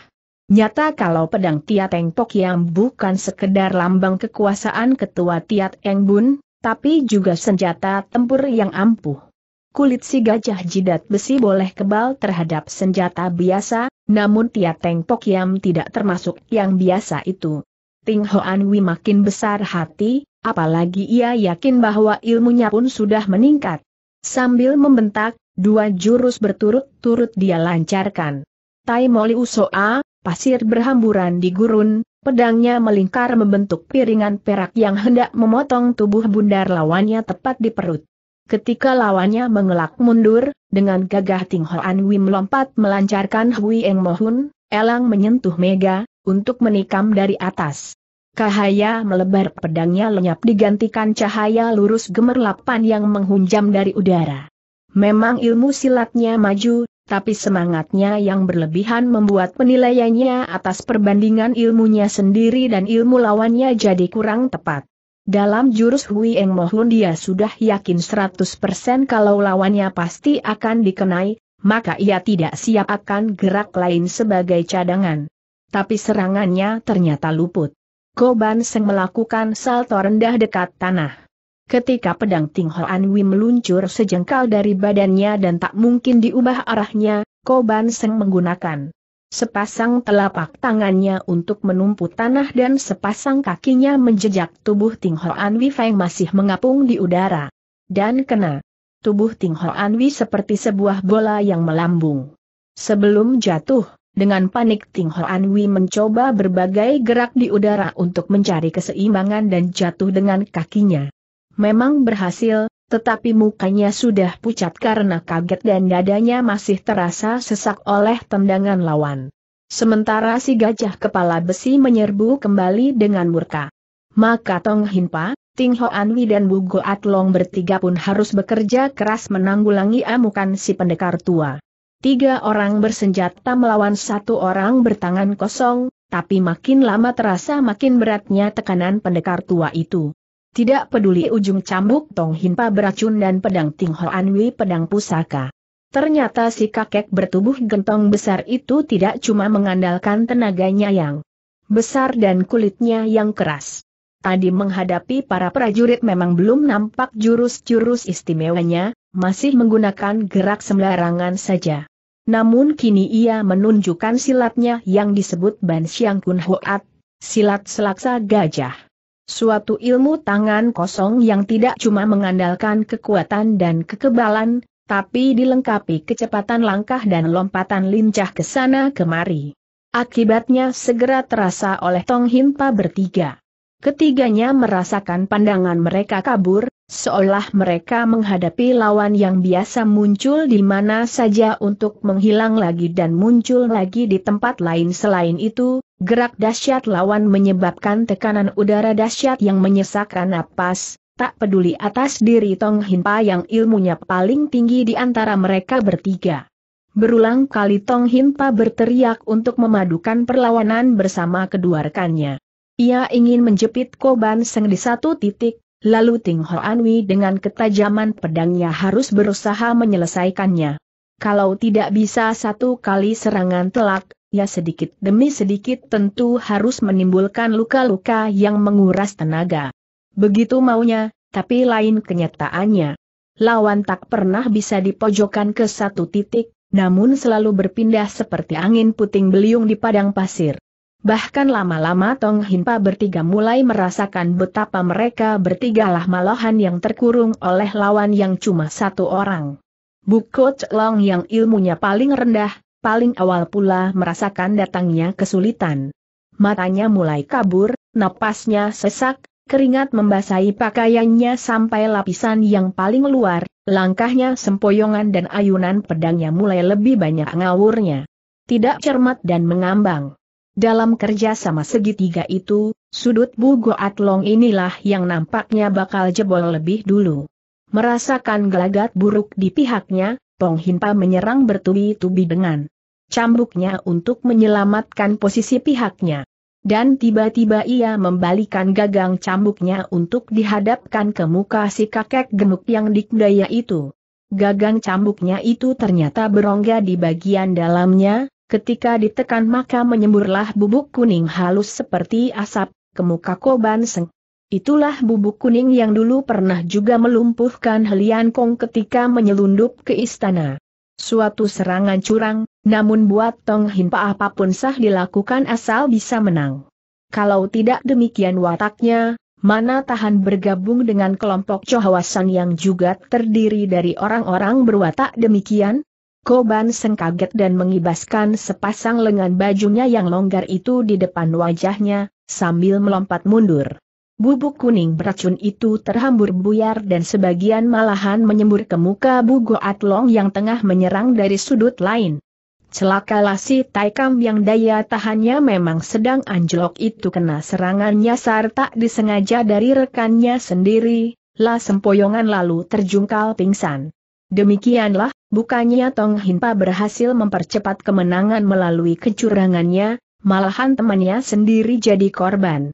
Nyata kalau pedang Tiat Eng Pok yang bukan sekedar lambang kekuasaan ketua Tiat Eng Bun, tapi juga senjata tempur yang ampuh kulit si gajah jidat besi boleh kebal terhadap senjata biasa, namun Tia Teng Pok Yam tidak termasuk yang biasa itu. Ting Hoan Wi makin besar hati, apalagi ia yakin bahwa ilmunya pun sudah meningkat. Sambil membentak, dua jurus berturut-turut dia lancarkan. Tai Moli Usoa, pasir berhamburan di gurun, Pedangnya melingkar membentuk piringan perak yang hendak memotong tubuh bundar lawannya tepat di perut. Ketika lawannya mengelak mundur, dengan gagah Ting Hoan Wim lompat melancarkan Hui Eng Mohun, Elang menyentuh Mega, untuk menikam dari atas. Cahaya melebar pedangnya lenyap digantikan cahaya lurus gemerlapan yang menghunjam dari udara. Memang ilmu silatnya maju, tapi semangatnya yang berlebihan membuat penilaiannya atas perbandingan ilmunya sendiri dan ilmu lawannya jadi kurang tepat. Dalam jurus Hui Eng Mohun dia sudah yakin 100% kalau lawannya pasti akan dikenai, maka ia tidak siap akan gerak lain sebagai cadangan. Tapi serangannya ternyata luput. Koban Seng melakukan salto rendah dekat tanah. Ketika pedang Ting Hoan Wei meluncur sejengkal dari badannya dan tak mungkin diubah arahnya, Koban Seng menggunakan sepasang telapak tangannya untuk menumpu tanah dan sepasang kakinya menjejak tubuh Ting Hoan Wi Feng masih mengapung di udara. Dan kena. Tubuh Ting Hoan Wi seperti sebuah bola yang melambung. Sebelum jatuh, dengan panik Ting Hoan Wi mencoba berbagai gerak di udara untuk mencari keseimbangan dan jatuh dengan kakinya. Memang berhasil, tetapi mukanya sudah pucat karena kaget dan dadanya masih terasa sesak oleh tendangan lawan. Sementara si gajah kepala besi menyerbu kembali dengan murka. Maka Tong Hinpa, Ting Anwi dan Bu Atlong Long bertiga pun harus bekerja keras menanggulangi amukan si pendekar tua. Tiga orang bersenjata melawan satu orang bertangan kosong, tapi makin lama terasa makin beratnya tekanan pendekar tua itu. Tidak peduli ujung cambuk Tong Hinpa beracun dan pedang Ting anwi pedang pusaka. Ternyata si kakek bertubuh gentong besar itu tidak cuma mengandalkan tenaganya yang besar dan kulitnya yang keras. Tadi menghadapi para prajurit memang belum nampak jurus-jurus istimewanya, masih menggunakan gerak sembarangan saja. Namun kini ia menunjukkan silatnya yang disebut Ban Siang Kun Hoat, silat selaksa gajah. Suatu ilmu tangan kosong yang tidak cuma mengandalkan kekuatan dan kekebalan, tapi dilengkapi kecepatan langkah dan lompatan lincah ke sana kemari. Akibatnya segera terasa oleh Tong Hinpa bertiga. Ketiganya merasakan pandangan mereka kabur, seolah mereka menghadapi lawan yang biasa muncul di mana saja untuk menghilang lagi dan muncul lagi di tempat lain selain itu, Gerak dahsyat lawan menyebabkan tekanan udara dahsyat yang menyesakkan napas, tak peduli atas diri Tong Hinpa yang ilmunya paling tinggi di antara mereka bertiga. Berulang kali Tong Hinpa berteriak untuk memadukan perlawanan bersama kedua rekannya. Ia ingin menjepit Koban Seng di satu titik, lalu Ting Anwi dengan ketajaman pedangnya harus berusaha menyelesaikannya. Kalau tidak bisa satu kali serangan telak, Ya sedikit demi sedikit tentu harus menimbulkan luka-luka yang menguras tenaga. Begitu maunya, tapi lain kenyataannya. Lawan tak pernah bisa dipojokkan ke satu titik, namun selalu berpindah seperti angin puting beliung di padang pasir. Bahkan lama-lama Tong Hinpa bertiga mulai merasakan betapa mereka bertigalah malahan yang terkurung oleh lawan yang cuma satu orang. Bukot Long yang ilmunya paling rendah, paling awal pula merasakan datangnya kesulitan. Matanya mulai kabur, napasnya sesak, keringat membasahi pakaiannya sampai lapisan yang paling luar, langkahnya sempoyongan dan ayunan pedangnya mulai lebih banyak ngawurnya. Tidak cermat dan mengambang. Dalam kerja sama segitiga itu, sudut Bugo Atlong inilah yang nampaknya bakal jebol lebih dulu. Merasakan gelagat buruk di pihaknya, Pong Hinpa menyerang bertubi-tubi dengan cambuknya untuk menyelamatkan posisi pihaknya. Dan tiba-tiba ia membalikan gagang cambuknya untuk dihadapkan ke muka si kakek gemuk yang dikdaya itu. Gagang cambuknya itu ternyata berongga di bagian dalamnya, ketika ditekan maka menyemburlah bubuk kuning halus seperti asap, ke muka Koban Seng. Itulah bubuk kuning yang dulu pernah juga melumpuhkan Helian Kong ketika menyelundup ke istana. Suatu serangan curang, namun buat Tong Hinpa apapun sah dilakukan asal bisa menang. Kalau tidak demikian wataknya, mana tahan bergabung dengan kelompok Chohawasan yang juga terdiri dari orang-orang berwatak demikian? Koban Seng kaget dan mengibaskan sepasang lengan bajunya yang longgar itu di depan wajahnya, sambil melompat mundur. Bubuk kuning beracun itu terhambur buyar dan sebagian malahan menyembur ke muka Bu Atlong yang tengah menyerang dari sudut lain. Celakalah si Taikam yang daya tahannya memang sedang anjlok itu kena serangan nyasar tak disengaja dari rekannya sendiri, lah sempoyongan lalu terjungkal pingsan. Demikianlah, bukannya Tong Hinpa berhasil mempercepat kemenangan melalui kecurangannya, malahan temannya sendiri jadi korban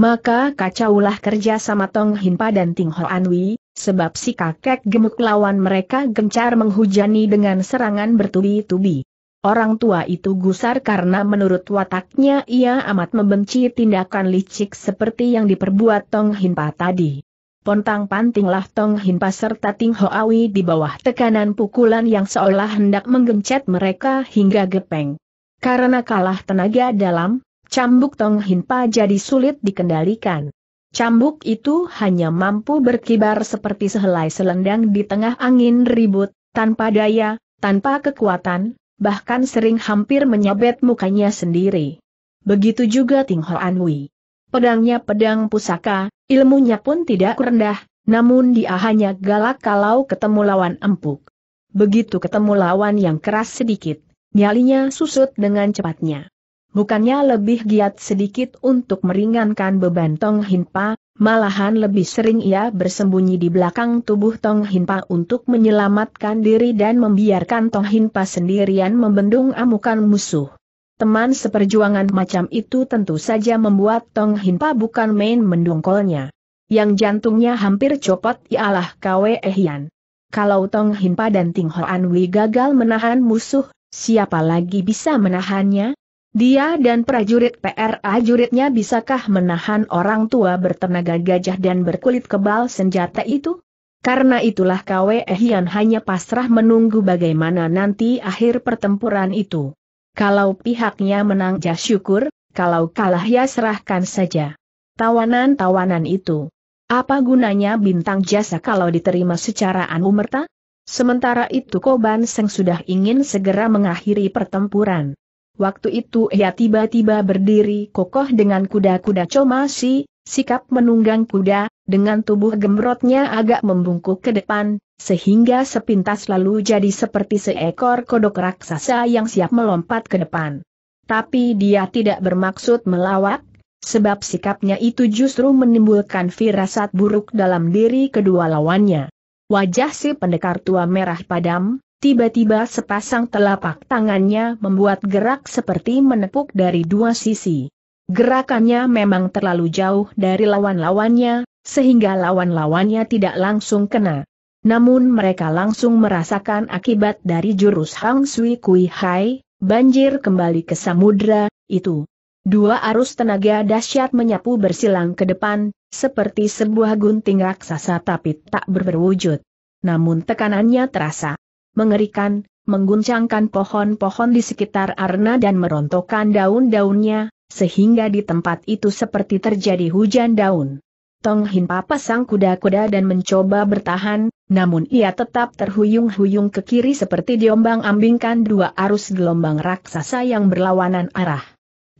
maka kacaulah kerja sama Tong Hinpa dan Ting Ho Anwi, sebab si kakek gemuk lawan mereka gencar menghujani dengan serangan bertubi-tubi. Orang tua itu gusar karena menurut wataknya ia amat membenci tindakan licik seperti yang diperbuat Tong Hinpa tadi. Pontang pantinglah Tong Hinpa serta Ting Awi di bawah tekanan pukulan yang seolah hendak menggencet mereka hingga gepeng. Karena kalah tenaga dalam, cambuk Tong Hinpa jadi sulit dikendalikan. Cambuk itu hanya mampu berkibar seperti sehelai selendang di tengah angin ribut, tanpa daya, tanpa kekuatan, bahkan sering hampir menyabet mukanya sendiri. Begitu juga Ting Hoan Wei. Pedangnya pedang pusaka, ilmunya pun tidak rendah, namun dia hanya galak kalau ketemu lawan empuk. Begitu ketemu lawan yang keras sedikit, nyalinya susut dengan cepatnya bukannya lebih giat sedikit untuk meringankan beban Tong Hinpa, malahan lebih sering ia bersembunyi di belakang tubuh Tong Hinpa untuk menyelamatkan diri dan membiarkan Tong Hinpa sendirian membendung amukan musuh. Teman seperjuangan macam itu tentu saja membuat Tong Hinpa bukan main mendongkolnya. Yang jantungnya hampir copot ialah Kwe Ehian. Kalau Tong Hinpa dan Ting Hoan Wei gagal menahan musuh, siapa lagi bisa menahannya? Dia dan prajurit PRA juritnya bisakah menahan orang tua bertenaga gajah dan berkulit kebal senjata itu? Karena itulah KWE Hian hanya pasrah menunggu bagaimana nanti akhir pertempuran itu. Kalau pihaknya menang ya syukur, kalau kalah ya serahkan saja. Tawanan-tawanan itu. Apa gunanya bintang jasa kalau diterima secara anumerta? Sementara itu Koban Seng sudah ingin segera mengakhiri pertempuran. Waktu itu ia tiba-tiba berdiri kokoh dengan kuda-kuda comasi, sikap menunggang kuda, dengan tubuh gemrotnya agak membungkuk ke depan, sehingga sepintas lalu jadi seperti seekor kodok raksasa yang siap melompat ke depan. Tapi dia tidak bermaksud melawak, sebab sikapnya itu justru menimbulkan firasat buruk dalam diri kedua lawannya. Wajah si pendekar tua merah padam, Tiba-tiba sepasang telapak tangannya membuat gerak seperti menepuk dari dua sisi. Gerakannya memang terlalu jauh dari lawan-lawannya, sehingga lawan-lawannya tidak langsung kena. Namun mereka langsung merasakan akibat dari jurus Hang Sui Kui Hai, banjir kembali ke samudra, itu. Dua arus tenaga dahsyat menyapu bersilang ke depan, seperti sebuah gunting raksasa tapi tak berwujud. Namun tekanannya terasa mengerikan, mengguncangkan pohon-pohon di sekitar arna dan merontokkan daun-daunnya, sehingga di tempat itu seperti terjadi hujan daun. Tong Hinpa pasang kuda-kuda dan mencoba bertahan, namun ia tetap terhuyung-huyung ke kiri seperti diombang-ambingkan dua arus gelombang raksasa yang berlawanan arah.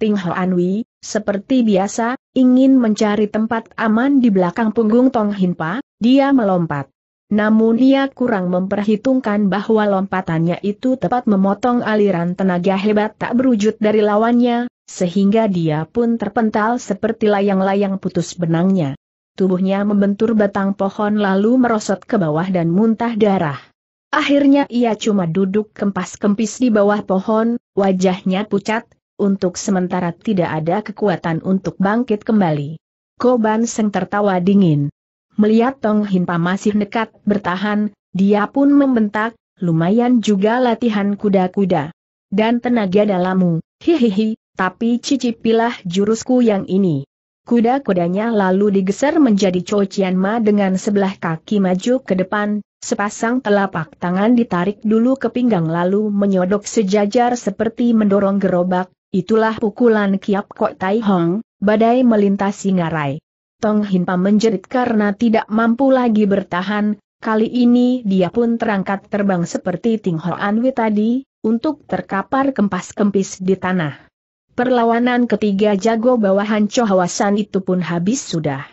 Ting Anwi, seperti biasa, ingin mencari tempat aman di belakang punggung Tong Hinpa, dia melompat. Namun ia kurang memperhitungkan bahwa lompatannya itu tepat memotong aliran tenaga hebat tak berwujud dari lawannya, sehingga dia pun terpental seperti layang-layang putus benangnya. Tubuhnya membentur batang pohon lalu merosot ke bawah dan muntah darah. Akhirnya ia cuma duduk kempas-kempis di bawah pohon, wajahnya pucat, untuk sementara tidak ada kekuatan untuk bangkit kembali. Koban Seng tertawa dingin. Melihat Tong Hinpa masih nekat bertahan, dia pun membentak, lumayan juga latihan kuda-kuda. Dan tenaga dalammu, hihihi, tapi cicipilah jurusku yang ini. Kuda-kudanya lalu digeser menjadi cocian ma dengan sebelah kaki maju ke depan, sepasang telapak tangan ditarik dulu ke pinggang lalu menyodok sejajar seperti mendorong gerobak, itulah pukulan kiap kok tai hong, badai melintasi ngarai. Tong Hinpa menjerit karena tidak mampu lagi bertahan, kali ini dia pun terangkat terbang seperti Ting Anwi tadi, untuk terkapar kempas-kempis di tanah. Perlawanan ketiga jago bawahan Chohawasan itu pun habis sudah.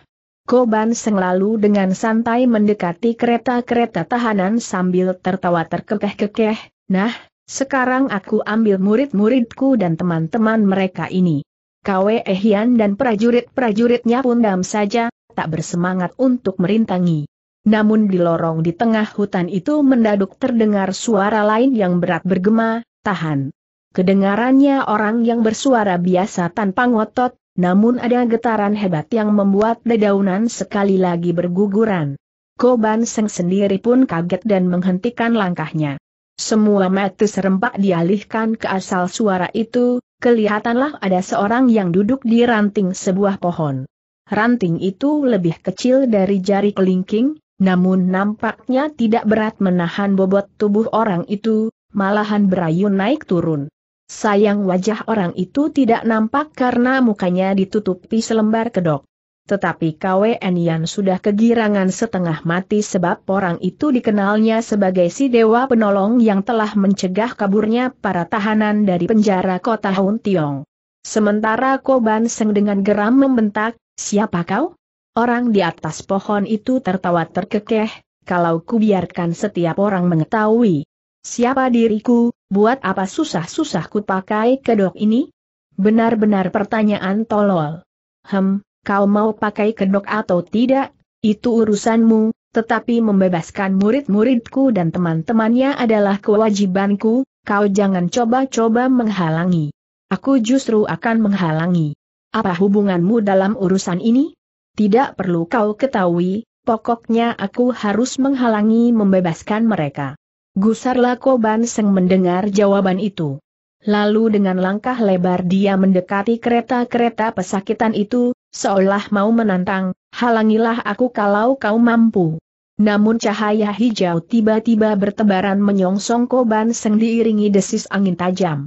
Koban selalu dengan santai mendekati kereta-kereta tahanan sambil tertawa terkekeh-kekeh, nah, sekarang aku ambil murid-muridku dan teman-teman mereka ini. Kwe Ehian dan prajurit-prajuritnya pun dam saja, tak bersemangat untuk merintangi. Namun di lorong di tengah hutan itu mendaduk terdengar suara lain yang berat bergema, tahan. Kedengarannya orang yang bersuara biasa tanpa ngotot, namun ada getaran hebat yang membuat dedaunan sekali lagi berguguran. Koban Seng sendiri pun kaget dan menghentikan langkahnya. Semua mata serempak dialihkan ke asal suara itu, kelihatanlah ada seorang yang duduk di ranting sebuah pohon. Ranting itu lebih kecil dari jari kelingking, namun nampaknya tidak berat menahan bobot tubuh orang itu, malahan berayun naik turun. Sayang wajah orang itu tidak nampak karena mukanya ditutupi selembar kedok tetapi KWN Yan sudah kegirangan setengah mati sebab orang itu dikenalnya sebagai si dewa penolong yang telah mencegah kaburnya para tahanan dari penjara kota Hun Tiong. Sementara Koban Seng dengan geram membentak, siapa kau? Orang di atas pohon itu tertawa terkekeh, kalau ku biarkan setiap orang mengetahui siapa diriku, buat apa susah-susah ku pakai kedok ini? Benar-benar pertanyaan tolol. Hem, kau mau pakai kedok atau tidak, itu urusanmu, tetapi membebaskan murid-muridku dan teman-temannya adalah kewajibanku, kau jangan coba-coba menghalangi. Aku justru akan menghalangi. Apa hubunganmu dalam urusan ini? Tidak perlu kau ketahui, pokoknya aku harus menghalangi membebaskan mereka. Gusarlah Koban Seng mendengar jawaban itu. Lalu dengan langkah lebar dia mendekati kereta-kereta pesakitan itu, seolah mau menantang, halangilah aku kalau kau mampu. Namun cahaya hijau tiba-tiba bertebaran menyongsong koban seng diiringi desis angin tajam.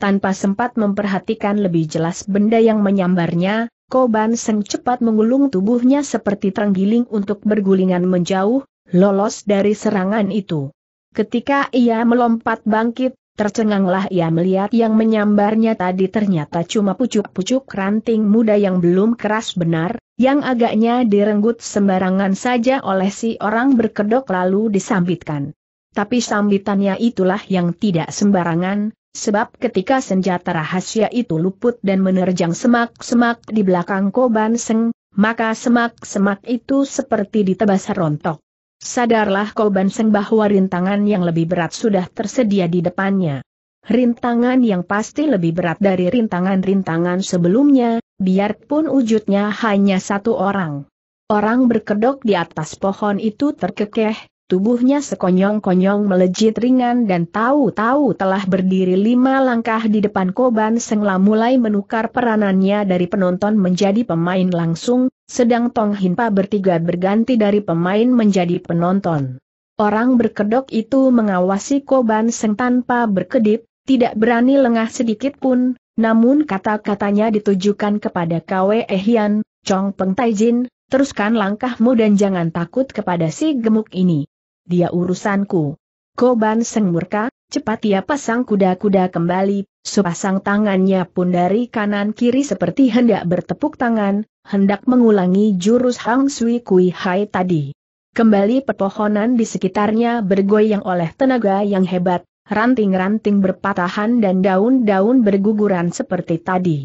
Tanpa sempat memperhatikan lebih jelas benda yang menyambarnya, koban seng cepat mengulung tubuhnya seperti terenggiling untuk bergulingan menjauh, lolos dari serangan itu. Ketika ia melompat bangkit, Tercenganglah ia melihat yang menyambarnya tadi ternyata cuma pucuk-pucuk ranting muda yang belum keras benar, yang agaknya direnggut sembarangan saja oleh si orang berkedok lalu disambitkan. Tapi sambitannya itulah yang tidak sembarangan, Sebab ketika senjata rahasia itu luput dan menerjang semak-semak di belakang Koban Seng, maka semak-semak itu seperti ditebas rontok. Sadarlah kau Seng bahwa rintangan yang lebih berat sudah tersedia di depannya. Rintangan yang pasti lebih berat dari rintangan-rintangan sebelumnya, biarpun wujudnya hanya satu orang. Orang berkedok di atas pohon itu terkekeh, Tubuhnya sekonyong-konyong melejit ringan dan tahu-tahu telah berdiri lima langkah di depan Koban Sengla mulai menukar peranannya dari penonton menjadi pemain langsung, sedang Tong Hinpa bertiga berganti dari pemain menjadi penonton. Orang berkedok itu mengawasi Koban Seng tanpa berkedip, tidak berani lengah sedikit pun, namun kata-katanya ditujukan kepada Kwe Ehian, Chong Peng Taijin, teruskan langkahmu dan jangan takut kepada si gemuk ini dia urusanku. Koban Seng murka, cepat ia pasang kuda-kuda kembali, sepasang tangannya pun dari kanan kiri seperti hendak bertepuk tangan, hendak mengulangi jurus Hang Sui Kui Hai tadi. Kembali pepohonan di sekitarnya bergoyang oleh tenaga yang hebat, ranting-ranting berpatahan dan daun-daun berguguran seperti tadi.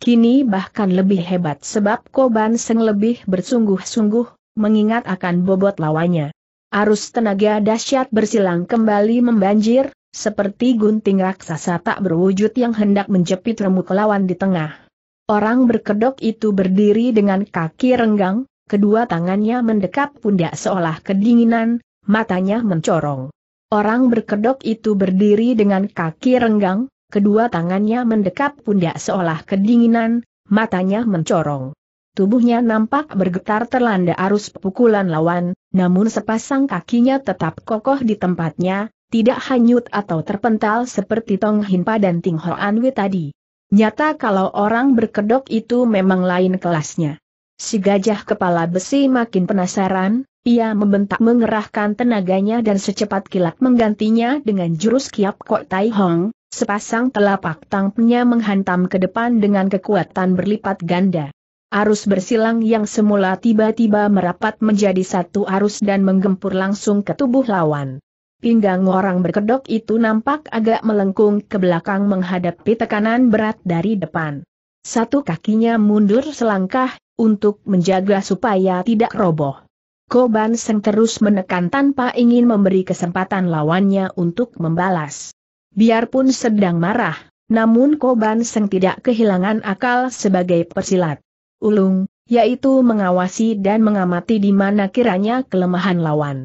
Kini bahkan lebih hebat sebab Koban Seng lebih bersungguh-sungguh, mengingat akan bobot lawannya. Arus tenaga dahsyat bersilang kembali membanjir, seperti gunting raksasa tak berwujud yang hendak menjepit remuk lawan di tengah. Orang berkedok itu berdiri dengan kaki renggang, kedua tangannya mendekap pundak seolah kedinginan, matanya mencorong. Orang berkedok itu berdiri dengan kaki renggang, kedua tangannya mendekap pundak seolah kedinginan, matanya mencorong. Tubuhnya nampak bergetar terlanda arus pukulan lawan, namun sepasang kakinya tetap kokoh di tempatnya, tidak hanyut atau terpental seperti Tong Hinpa dan Ting Ho Anwi tadi. Nyata kalau orang berkedok itu memang lain kelasnya. Si gajah kepala besi makin penasaran, ia membentak mengerahkan tenaganya dan secepat kilat menggantinya dengan jurus kiap Kok Tai Hong, Sepasang telapak tangpnya menghantam ke depan dengan kekuatan berlipat ganda. Arus bersilang yang semula tiba-tiba merapat menjadi satu arus dan menggempur langsung ke tubuh lawan. Pinggang orang berkedok itu nampak agak melengkung ke belakang menghadapi tekanan berat dari depan. Satu kakinya mundur selangkah, untuk menjaga supaya tidak roboh. Koban Seng terus menekan tanpa ingin memberi kesempatan lawannya untuk membalas. Biarpun sedang marah, namun Koban Seng tidak kehilangan akal sebagai persilat ulung, yaitu mengawasi dan mengamati di mana kiranya kelemahan lawan.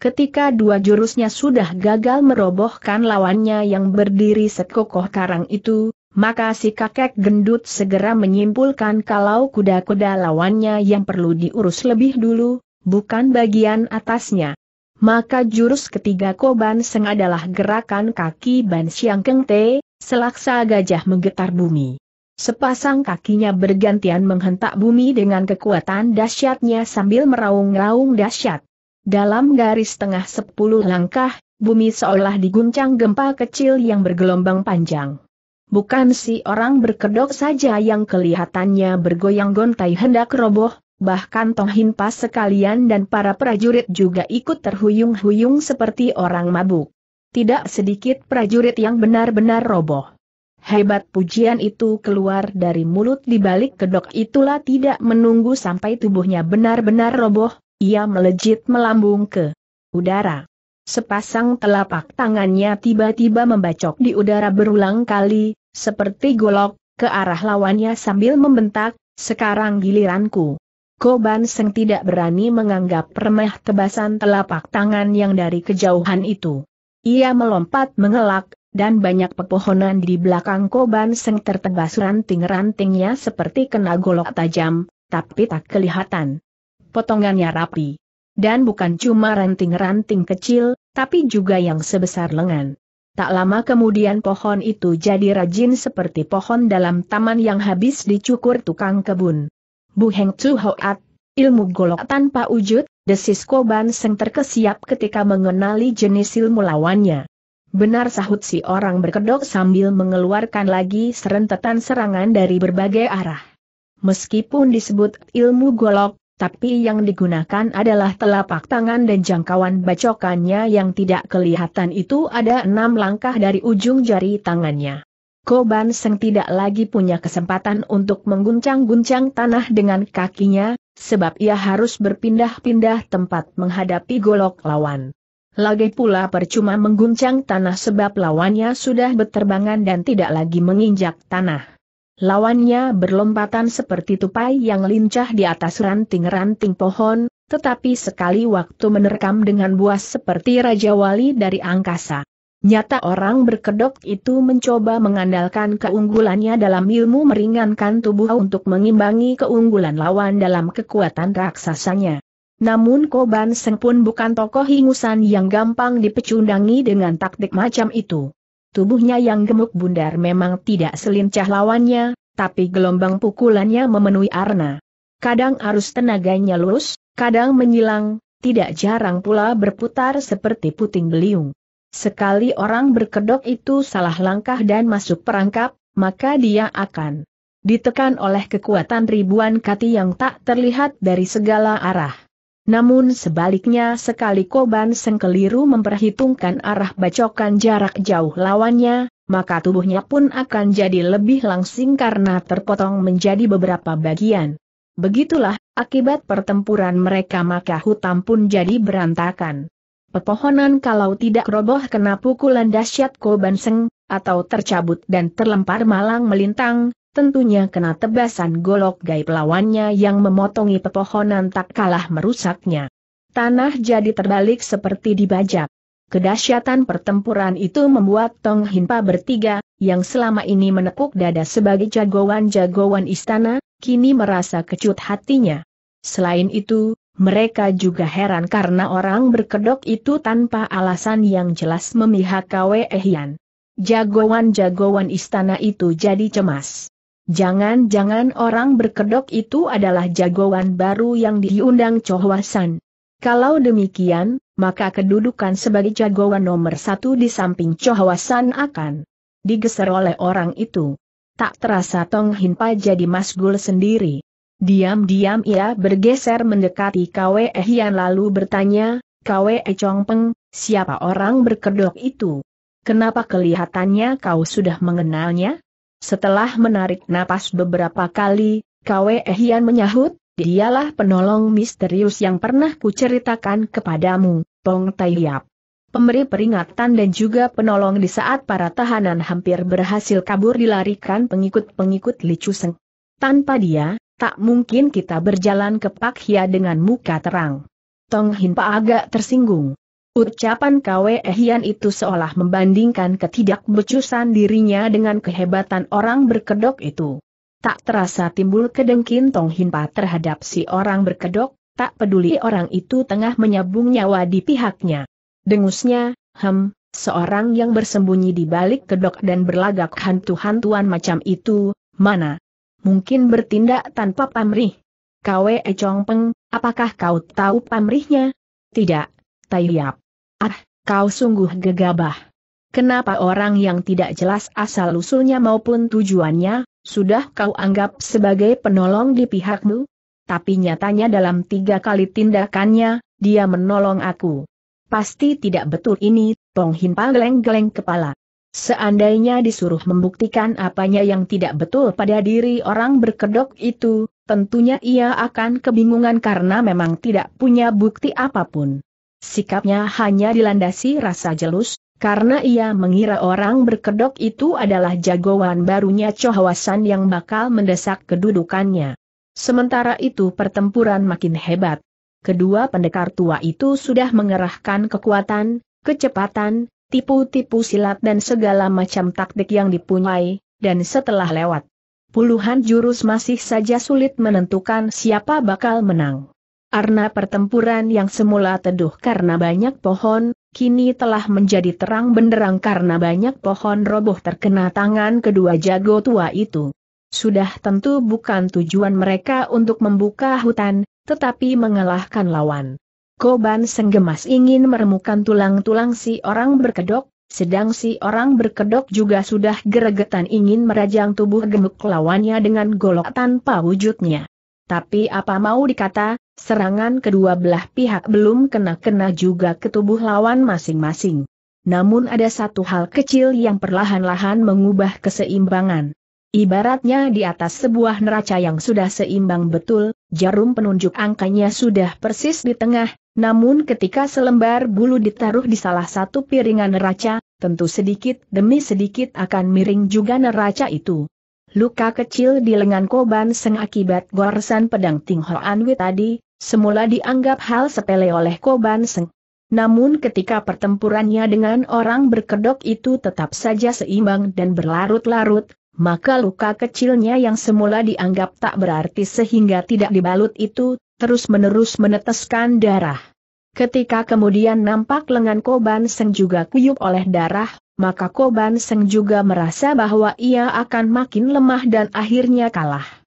Ketika dua jurusnya sudah gagal merobohkan lawannya yang berdiri sekokoh karang itu, maka si kakek gendut segera menyimpulkan kalau kuda-kuda lawannya yang perlu diurus lebih dulu, bukan bagian atasnya. Maka jurus ketiga Koban Seng adalah gerakan kaki Ban Siang Keng selaksa gajah menggetar bumi. Sepasang kakinya bergantian menghentak bumi dengan kekuatan dahsyatnya sambil meraung-raung dahsyat. Dalam garis tengah sepuluh langkah, bumi seolah diguncang gempa kecil yang bergelombang panjang. Bukan si orang berkedok saja yang kelihatannya bergoyang gontai hendak roboh, bahkan Tohin pas sekalian dan para prajurit juga ikut terhuyung-huyung seperti orang mabuk. Tidak sedikit prajurit yang benar-benar roboh. Hebat pujian itu keluar dari mulut di balik kedok itulah tidak menunggu sampai tubuhnya benar-benar roboh, ia melejit melambung ke udara. Sepasang telapak tangannya tiba-tiba membacok di udara berulang kali, seperti golok, ke arah lawannya sambil membentak, sekarang giliranku. Koban Seng tidak berani menganggap remeh tebasan telapak tangan yang dari kejauhan itu. Ia melompat mengelak, dan banyak pepohonan di belakang Koban Seng tertebas ranting-rantingnya seperti kena golok tajam, tapi tak kelihatan. Potongannya rapi. Dan bukan cuma ranting-ranting kecil, tapi juga yang sebesar lengan. Tak lama kemudian pohon itu jadi rajin seperti pohon dalam taman yang habis dicukur tukang kebun. Bu Heng Tzu Hoat, ilmu golok tanpa wujud, desis Koban Seng terkesiap ketika mengenali jenis ilmu lawannya. Benar sahut si orang berkedok sambil mengeluarkan lagi serentetan serangan dari berbagai arah. Meskipun disebut ilmu golok, tapi yang digunakan adalah telapak tangan dan jangkauan bacokannya yang tidak kelihatan itu ada enam langkah dari ujung jari tangannya. Koban Seng tidak lagi punya kesempatan untuk mengguncang-guncang tanah dengan kakinya, sebab ia harus berpindah-pindah tempat menghadapi golok lawan. Lagi pula percuma mengguncang tanah sebab lawannya sudah beterbangan dan tidak lagi menginjak tanah. Lawannya berlompatan seperti tupai yang lincah di atas ranting-ranting pohon, tetapi sekali waktu menerkam dengan buas seperti Raja Wali dari angkasa. Nyata orang berkedok itu mencoba mengandalkan keunggulannya dalam ilmu meringankan tubuh untuk mengimbangi keunggulan lawan dalam kekuatan raksasanya. Namun Koban Seng pun bukan tokoh hingusan yang gampang dipecundangi dengan taktik macam itu. Tubuhnya yang gemuk bundar memang tidak selincah lawannya, tapi gelombang pukulannya memenuhi arena. Kadang arus tenaganya lurus, kadang menyilang, tidak jarang pula berputar seperti puting beliung. Sekali orang berkedok itu salah langkah dan masuk perangkap, maka dia akan ditekan oleh kekuatan ribuan kati yang tak terlihat dari segala arah. Namun sebaliknya sekali Koban Sengkeliru memperhitungkan arah bacokan jarak jauh lawannya, maka tubuhnya pun akan jadi lebih langsing karena terpotong menjadi beberapa bagian. Begitulah, akibat pertempuran mereka maka hutan pun jadi berantakan. Pepohonan kalau tidak roboh kena pukulan dahsyat Koban Seng, atau tercabut dan terlempar malang melintang, tentunya kena tebasan golok gaib lawannya yang memotongi pepohonan tak kalah merusaknya. Tanah jadi terbalik seperti dibajak. Kedahsyatan pertempuran itu membuat Tong Hinpa bertiga, yang selama ini menekuk dada sebagai jagoan-jagoan istana, kini merasa kecut hatinya. Selain itu, mereka juga heran karena orang berkedok itu tanpa alasan yang jelas memihak Kwe Hian. Jagoan-jagoan istana itu jadi cemas. Jangan-jangan orang berkedok itu adalah jagoan baru yang diundang Chohwasan. Kalau demikian, maka kedudukan sebagai jagoan nomor satu di samping Chohwasan akan digeser oleh orang itu. Tak terasa Tong Hinpa jadi masgul sendiri. Diam-diam ia bergeser mendekati Kwe Hian lalu bertanya, Kwe Peng, siapa orang berkedok itu? Kenapa kelihatannya kau sudah mengenalnya? Setelah menarik napas beberapa kali, Kwe Hian menyahut, dialah penolong misterius yang pernah kuceritakan kepadamu, Tong Tai Yap. Pemberi peringatan dan juga penolong di saat para tahanan hampir berhasil kabur dilarikan pengikut-pengikut Li Chuseng. Tanpa dia, tak mungkin kita berjalan ke Pak Hia dengan muka terang. Tong Hinpa agak tersinggung, Ucapan Kwe Ehian itu seolah membandingkan ketidakbecusan dirinya dengan kehebatan orang berkedok itu. Tak terasa timbul kedengkin Tong Hinpa terhadap si orang berkedok, tak peduli orang itu tengah menyabung nyawa di pihaknya. Dengusnya, hem, seorang yang bersembunyi di balik kedok dan berlagak hantu-hantuan macam itu, mana? Mungkin bertindak tanpa pamrih. Kwe Chong Peng, apakah kau tahu pamrihnya? Tidak, Tai Ah, kau sungguh gegabah. Kenapa orang yang tidak jelas asal-usulnya maupun tujuannya, sudah kau anggap sebagai penolong di pihakmu? Tapi nyatanya dalam tiga kali tindakannya, dia menolong aku. Pasti tidak betul ini, Tong Hin geleng-geleng kepala. Seandainya disuruh membuktikan apanya yang tidak betul pada diri orang berkedok itu, tentunya ia akan kebingungan karena memang tidak punya bukti apapun. Sikapnya hanya dilandasi rasa jelus, karena ia mengira orang berkedok itu adalah jagoan barunya Cohwasan yang bakal mendesak kedudukannya. Sementara itu pertempuran makin hebat. Kedua pendekar tua itu sudah mengerahkan kekuatan, kecepatan, tipu-tipu silat dan segala macam taktik yang dipunyai, dan setelah lewat puluhan jurus masih saja sulit menentukan siapa bakal menang. Arna pertempuran yang semula teduh karena banyak pohon, kini telah menjadi terang benderang karena banyak pohon roboh terkena tangan kedua jago tua itu. Sudah tentu bukan tujuan mereka untuk membuka hutan, tetapi mengalahkan lawan. Koban Senggemas ingin meremukan tulang-tulang si orang berkedok, sedang si orang berkedok juga sudah geregetan ingin merajang tubuh gemuk lawannya dengan golok tanpa wujudnya. Tapi apa mau dikata, Serangan kedua belah pihak belum kena-kena juga ke tubuh lawan masing-masing. Namun ada satu hal kecil yang perlahan-lahan mengubah keseimbangan. Ibaratnya di atas sebuah neraca yang sudah seimbang betul, jarum penunjuk angkanya sudah persis di tengah, namun ketika selembar bulu ditaruh di salah satu piringan neraca, tentu sedikit demi sedikit akan miring juga neraca itu. Luka kecil di lengan Koban sengakibat akibat goresan pedang Ting Hoan Wei tadi, Semula dianggap hal sepele oleh Koban Seng. Namun ketika pertempurannya dengan orang berkedok itu tetap saja seimbang dan berlarut-larut, maka luka kecilnya yang semula dianggap tak berarti sehingga tidak dibalut itu, terus-menerus meneteskan darah. Ketika kemudian nampak lengan Koban Seng juga kuyup oleh darah, maka Koban Seng juga merasa bahwa ia akan makin lemah dan akhirnya kalah.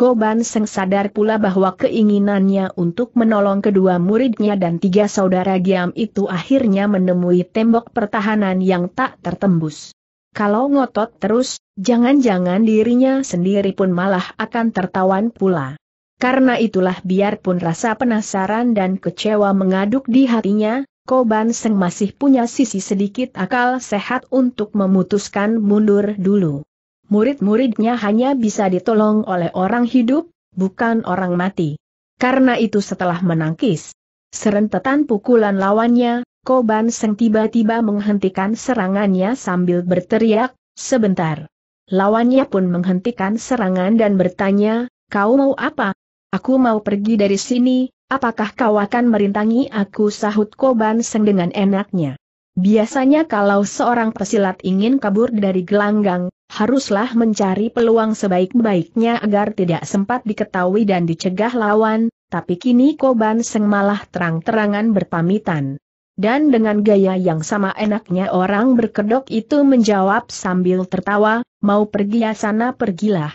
Koban Seng sadar pula bahwa keinginannya untuk menolong kedua muridnya dan tiga saudara Giam itu akhirnya menemui tembok pertahanan yang tak tertembus. Kalau ngotot terus, jangan-jangan dirinya sendiri pun malah akan tertawan pula. Karena itulah biarpun rasa penasaran dan kecewa mengaduk di hatinya, Koban Seng masih punya sisi sedikit akal sehat untuk memutuskan mundur dulu murid-muridnya hanya bisa ditolong oleh orang hidup, bukan orang mati. Karena itu setelah menangkis, serentetan pukulan lawannya, Koban Seng tiba-tiba menghentikan serangannya sambil berteriak, sebentar. Lawannya pun menghentikan serangan dan bertanya, kau mau apa? Aku mau pergi dari sini, apakah kau akan merintangi aku sahut Koban Seng dengan enaknya. Biasanya kalau seorang pesilat ingin kabur dari gelanggang, haruslah mencari peluang sebaik-baiknya agar tidak sempat diketahui dan dicegah lawan, tapi kini Koban Seng malah terang-terangan berpamitan. Dan dengan gaya yang sama enaknya orang berkedok itu menjawab sambil tertawa, mau pergi ya sana pergilah.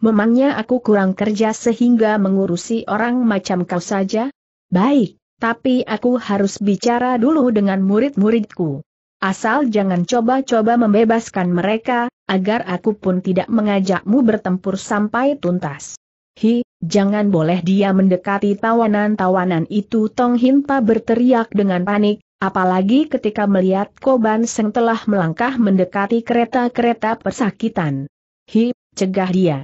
Memangnya aku kurang kerja sehingga mengurusi orang macam kau saja? Baik, tapi aku harus bicara dulu dengan murid-muridku. Asal jangan coba-coba membebaskan mereka, agar aku pun tidak mengajakmu bertempur sampai tuntas. Hi, jangan boleh dia mendekati tawanan-tawanan itu Tong Hinpa berteriak dengan panik, apalagi ketika melihat Koban Seng telah melangkah mendekati kereta-kereta persakitan. Hi, cegah dia.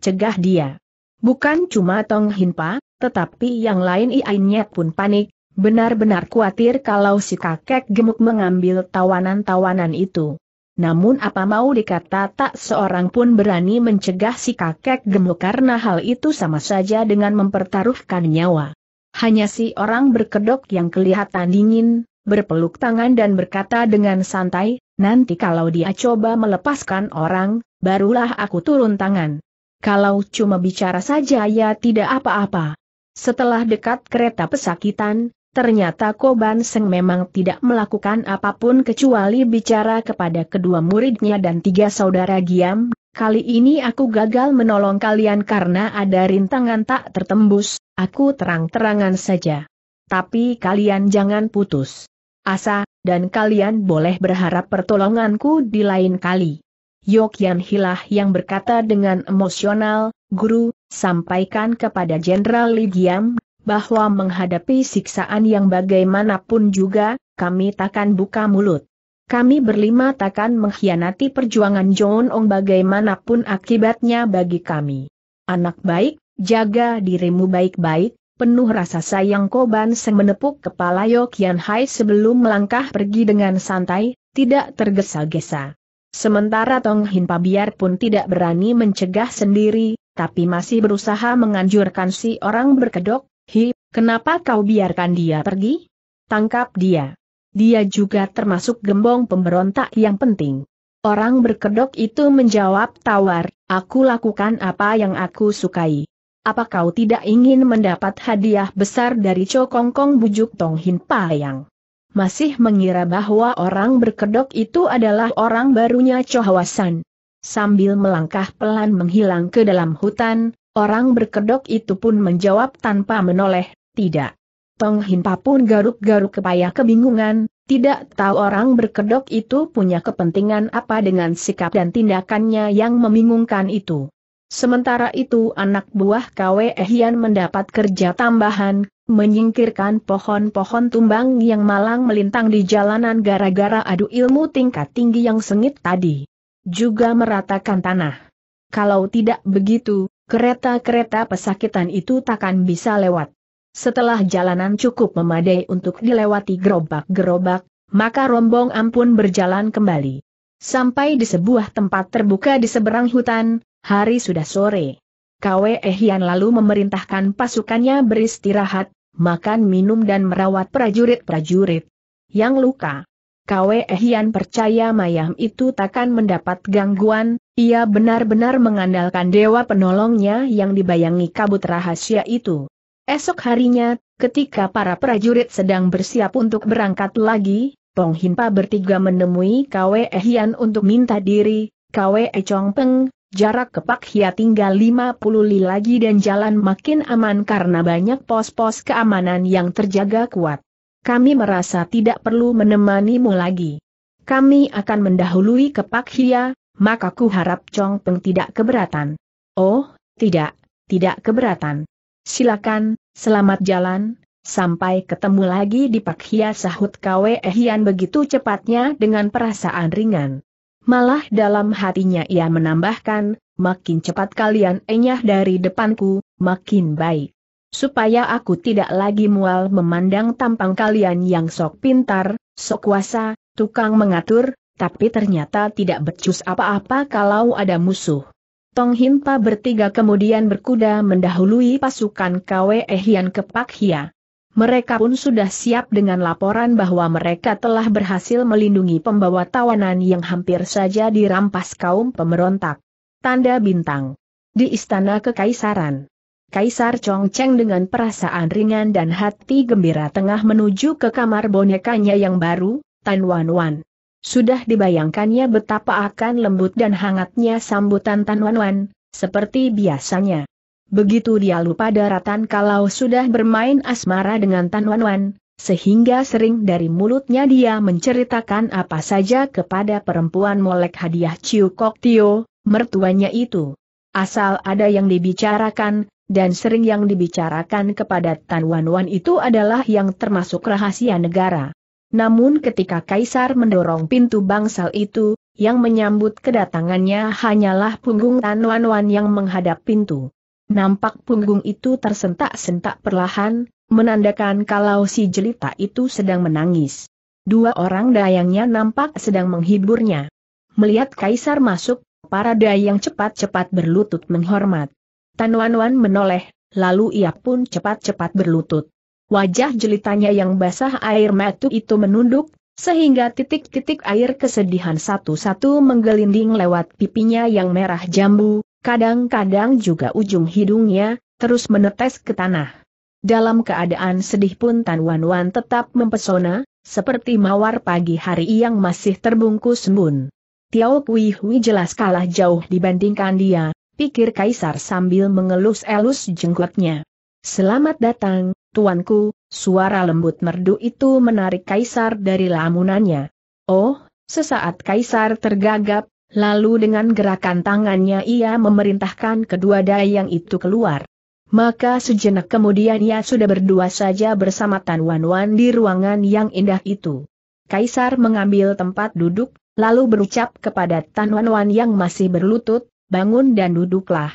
Cegah dia. Bukan cuma Tong Hinpa, tetapi yang lain iainnya pun panik, Benar-benar khawatir kalau si kakek gemuk mengambil tawanan-tawanan itu. Namun apa mau dikata tak seorang pun berani mencegah si kakek gemuk karena hal itu sama saja dengan mempertaruhkan nyawa. Hanya si orang berkedok yang kelihatan dingin, berpeluk tangan dan berkata dengan santai, nanti kalau dia coba melepaskan orang, barulah aku turun tangan. Kalau cuma bicara saja ya tidak apa-apa. Setelah dekat kereta pesakitan, Ternyata Koban Seng memang tidak melakukan apapun kecuali bicara kepada kedua muridnya dan tiga saudara Giam, kali ini aku gagal menolong kalian karena ada rintangan tak tertembus, aku terang-terangan saja. Tapi kalian jangan putus asa, dan kalian boleh berharap pertolonganku di lain kali. Yokyan Hilah yang berkata dengan emosional, Guru, sampaikan kepada Jenderal Ligiam bahwa menghadapi siksaan yang bagaimanapun juga, kami takkan buka mulut. Kami berlima takkan mengkhianati perjuangan John Ong bagaimanapun akibatnya bagi kami. Anak baik, jaga dirimu baik-baik, penuh rasa sayang Koban Seng menepuk kepala Yokian Hai sebelum melangkah pergi dengan santai, tidak tergesa-gesa. Sementara Tong Hin Pabiar pun tidak berani mencegah sendiri, tapi masih berusaha menganjurkan si orang berkedok, Hi, kenapa kau biarkan dia pergi? Tangkap dia. Dia juga termasuk gembong pemberontak yang penting. Orang berkedok itu menjawab tawar, aku lakukan apa yang aku sukai. Apa kau tidak ingin mendapat hadiah besar dari Cokongkong bujuk Tong Hin Payang? Masih mengira bahwa orang berkedok itu adalah orang barunya Cohawasan. Sambil melangkah pelan menghilang ke dalam hutan, Orang berkedok itu pun menjawab tanpa menoleh, tidak. Tong pun garuk-garuk kepala kebingungan, tidak tahu orang berkedok itu punya kepentingan apa dengan sikap dan tindakannya yang membingungkan itu. Sementara itu anak buah KWE Hian mendapat kerja tambahan, menyingkirkan pohon-pohon tumbang yang malang melintang di jalanan gara-gara adu ilmu tingkat tinggi yang sengit tadi. Juga meratakan tanah. Kalau tidak begitu, kereta-kereta pesakitan itu takkan bisa lewat. Setelah jalanan cukup memadai untuk dilewati gerobak-gerobak, maka rombong ampun berjalan kembali. Sampai di sebuah tempat terbuka di seberang hutan, hari sudah sore. Kwe Hian lalu memerintahkan pasukannya beristirahat, makan minum dan merawat prajurit-prajurit yang luka. Kwe Hian percaya Mayam itu takkan mendapat gangguan, ia benar-benar mengandalkan dewa penolongnya yang dibayangi kabut rahasia itu. Esok harinya, ketika para prajurit sedang bersiap untuk berangkat lagi, Pong Hinpa bertiga menemui Kwe Hian untuk minta diri, Kwe Chong Peng, jarak ke Pak Hia tinggal 50 li lagi dan jalan makin aman karena banyak pos-pos keamanan yang terjaga kuat kami merasa tidak perlu menemanimu lagi. Kami akan mendahului ke Pak Hia, maka ku harap Chong Peng tidak keberatan. Oh, tidak, tidak keberatan. Silakan, selamat jalan, sampai ketemu lagi di Pak Hia sahut Kwe Hian begitu cepatnya dengan perasaan ringan. Malah dalam hatinya ia menambahkan, makin cepat kalian enyah dari depanku, makin baik supaya aku tidak lagi mual memandang tampang kalian yang sok pintar, sok kuasa, tukang mengatur, tapi ternyata tidak becus apa-apa kalau ada musuh. Tong Hinpa bertiga kemudian berkuda mendahului pasukan KWE Hian ke Hia. Mereka pun sudah siap dengan laporan bahwa mereka telah berhasil melindungi pembawa tawanan yang hampir saja dirampas kaum pemberontak. Tanda bintang. Di istana kekaisaran. Kaisar Chongcheng dengan perasaan ringan dan hati gembira tengah menuju ke kamar bonekanya yang baru, Tan Wan Wan. Sudah dibayangkannya betapa akan lembut dan hangatnya sambutan Tan Wan Wan, seperti biasanya. Begitu dia lupa daratan kalau sudah bermain asmara dengan Tan Wan Wan, sehingga sering dari mulutnya dia menceritakan apa saja kepada perempuan molek hadiah Chiu Kok Tio, mertuanya itu. Asal ada yang dibicarakan, dan sering yang dibicarakan kepada Tan Wan Wan itu adalah yang termasuk rahasia negara. Namun ketika Kaisar mendorong pintu bangsal itu, yang menyambut kedatangannya hanyalah punggung Tan Wan Wan yang menghadap pintu. Nampak punggung itu tersentak-sentak perlahan, menandakan kalau si jelita itu sedang menangis. Dua orang dayangnya nampak sedang menghiburnya. Melihat Kaisar masuk, para dayang cepat-cepat berlutut menghormat. Tan Wan Wan menoleh, lalu ia pun cepat-cepat berlutut. Wajah jelitanya yang basah air mata itu menunduk, sehingga titik-titik air kesedihan satu-satu menggelinding lewat pipinya yang merah jambu, kadang-kadang juga ujung hidungnya, terus menetes ke tanah. Dalam keadaan sedih pun Tan Wan Wan tetap mempesona, seperti mawar pagi hari yang masih terbungkus embun. Tiao Kui Hui jelas kalah jauh dibandingkan dia, pikir Kaisar sambil mengelus-elus jenggotnya. Selamat datang, tuanku, suara lembut merdu itu menarik Kaisar dari lamunannya. Oh, sesaat Kaisar tergagap, lalu dengan gerakan tangannya ia memerintahkan kedua dayang itu keluar. Maka sejenak kemudian ia sudah berdua saja bersama Tan Wan Wan di ruangan yang indah itu. Kaisar mengambil tempat duduk, lalu berucap kepada Tan Wan Wan yang masih berlutut, bangun dan duduklah.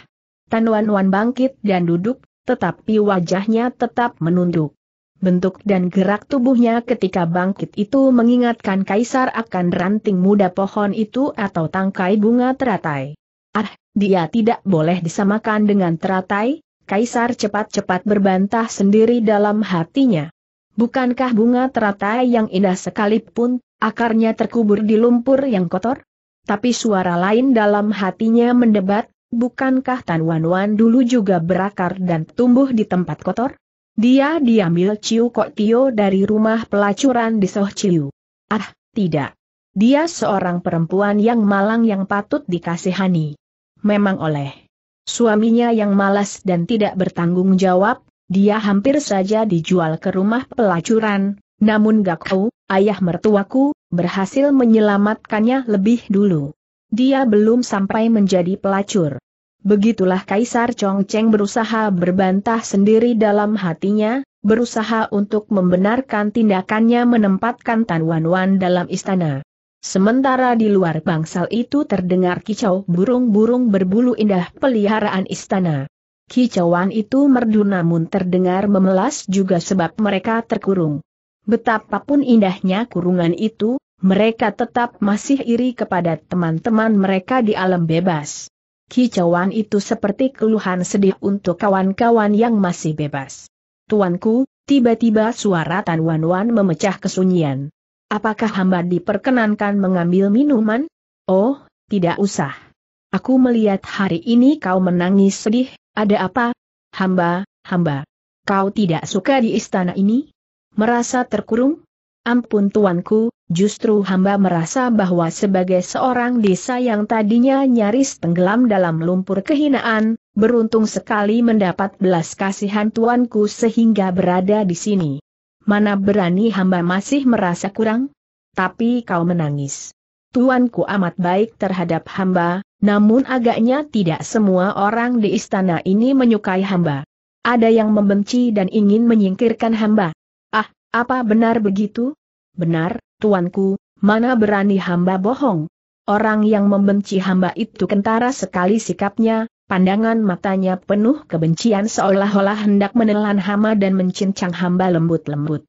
Wan Wan bangkit dan duduk, tetapi wajahnya tetap menunduk. Bentuk dan gerak tubuhnya ketika bangkit itu mengingatkan kaisar akan ranting muda pohon itu atau tangkai bunga teratai. Ah, dia tidak boleh disamakan dengan teratai, kaisar cepat-cepat berbantah sendiri dalam hatinya. Bukankah bunga teratai yang indah sekalipun, akarnya terkubur di lumpur yang kotor? Tapi suara lain dalam hatinya mendebat, bukankah Tan Wan Wan dulu juga berakar dan tumbuh di tempat kotor? Dia diambil Ciu Kok Tio dari rumah pelacuran di Soh Ciu. Ah, tidak. Dia seorang perempuan yang malang yang patut dikasihani. Memang oleh suaminya yang malas dan tidak bertanggung jawab, dia hampir saja dijual ke rumah pelacuran, namun gak kau ayah mertuaku, berhasil menyelamatkannya lebih dulu. Dia belum sampai menjadi pelacur. Begitulah Kaisar Chongcheng berusaha berbantah sendiri dalam hatinya, berusaha untuk membenarkan tindakannya menempatkan Tan Wan Wan dalam istana. Sementara di luar bangsal itu terdengar kicau burung-burung berbulu indah peliharaan istana. Kicauan itu merdu namun terdengar memelas juga sebab mereka terkurung. Betapapun indahnya kurungan itu, mereka tetap masih iri kepada teman-teman mereka di alam bebas. Kicauan itu seperti keluhan sedih untuk kawan-kawan yang masih bebas. Tuanku, tiba-tiba suara Tan Wan Wan memecah kesunyian. Apakah hamba diperkenankan mengambil minuman? Oh, tidak usah. Aku melihat hari ini kau menangis sedih, ada apa? Hamba, hamba. Kau tidak suka di istana ini? Merasa terkurung? Ampun tuanku, justru hamba merasa bahwa sebagai seorang desa yang tadinya nyaris tenggelam dalam lumpur kehinaan, beruntung sekali mendapat belas kasihan tuanku sehingga berada di sini. Mana berani hamba masih merasa kurang? Tapi kau menangis. Tuanku amat baik terhadap hamba, namun agaknya tidak semua orang di istana ini menyukai hamba. Ada yang membenci dan ingin menyingkirkan hamba. Apa benar begitu? Benar, tuanku, mana berani hamba bohong? Orang yang membenci hamba itu kentara sekali sikapnya, pandangan matanya penuh kebencian seolah-olah hendak menelan hama dan mencincang hamba lembut-lembut.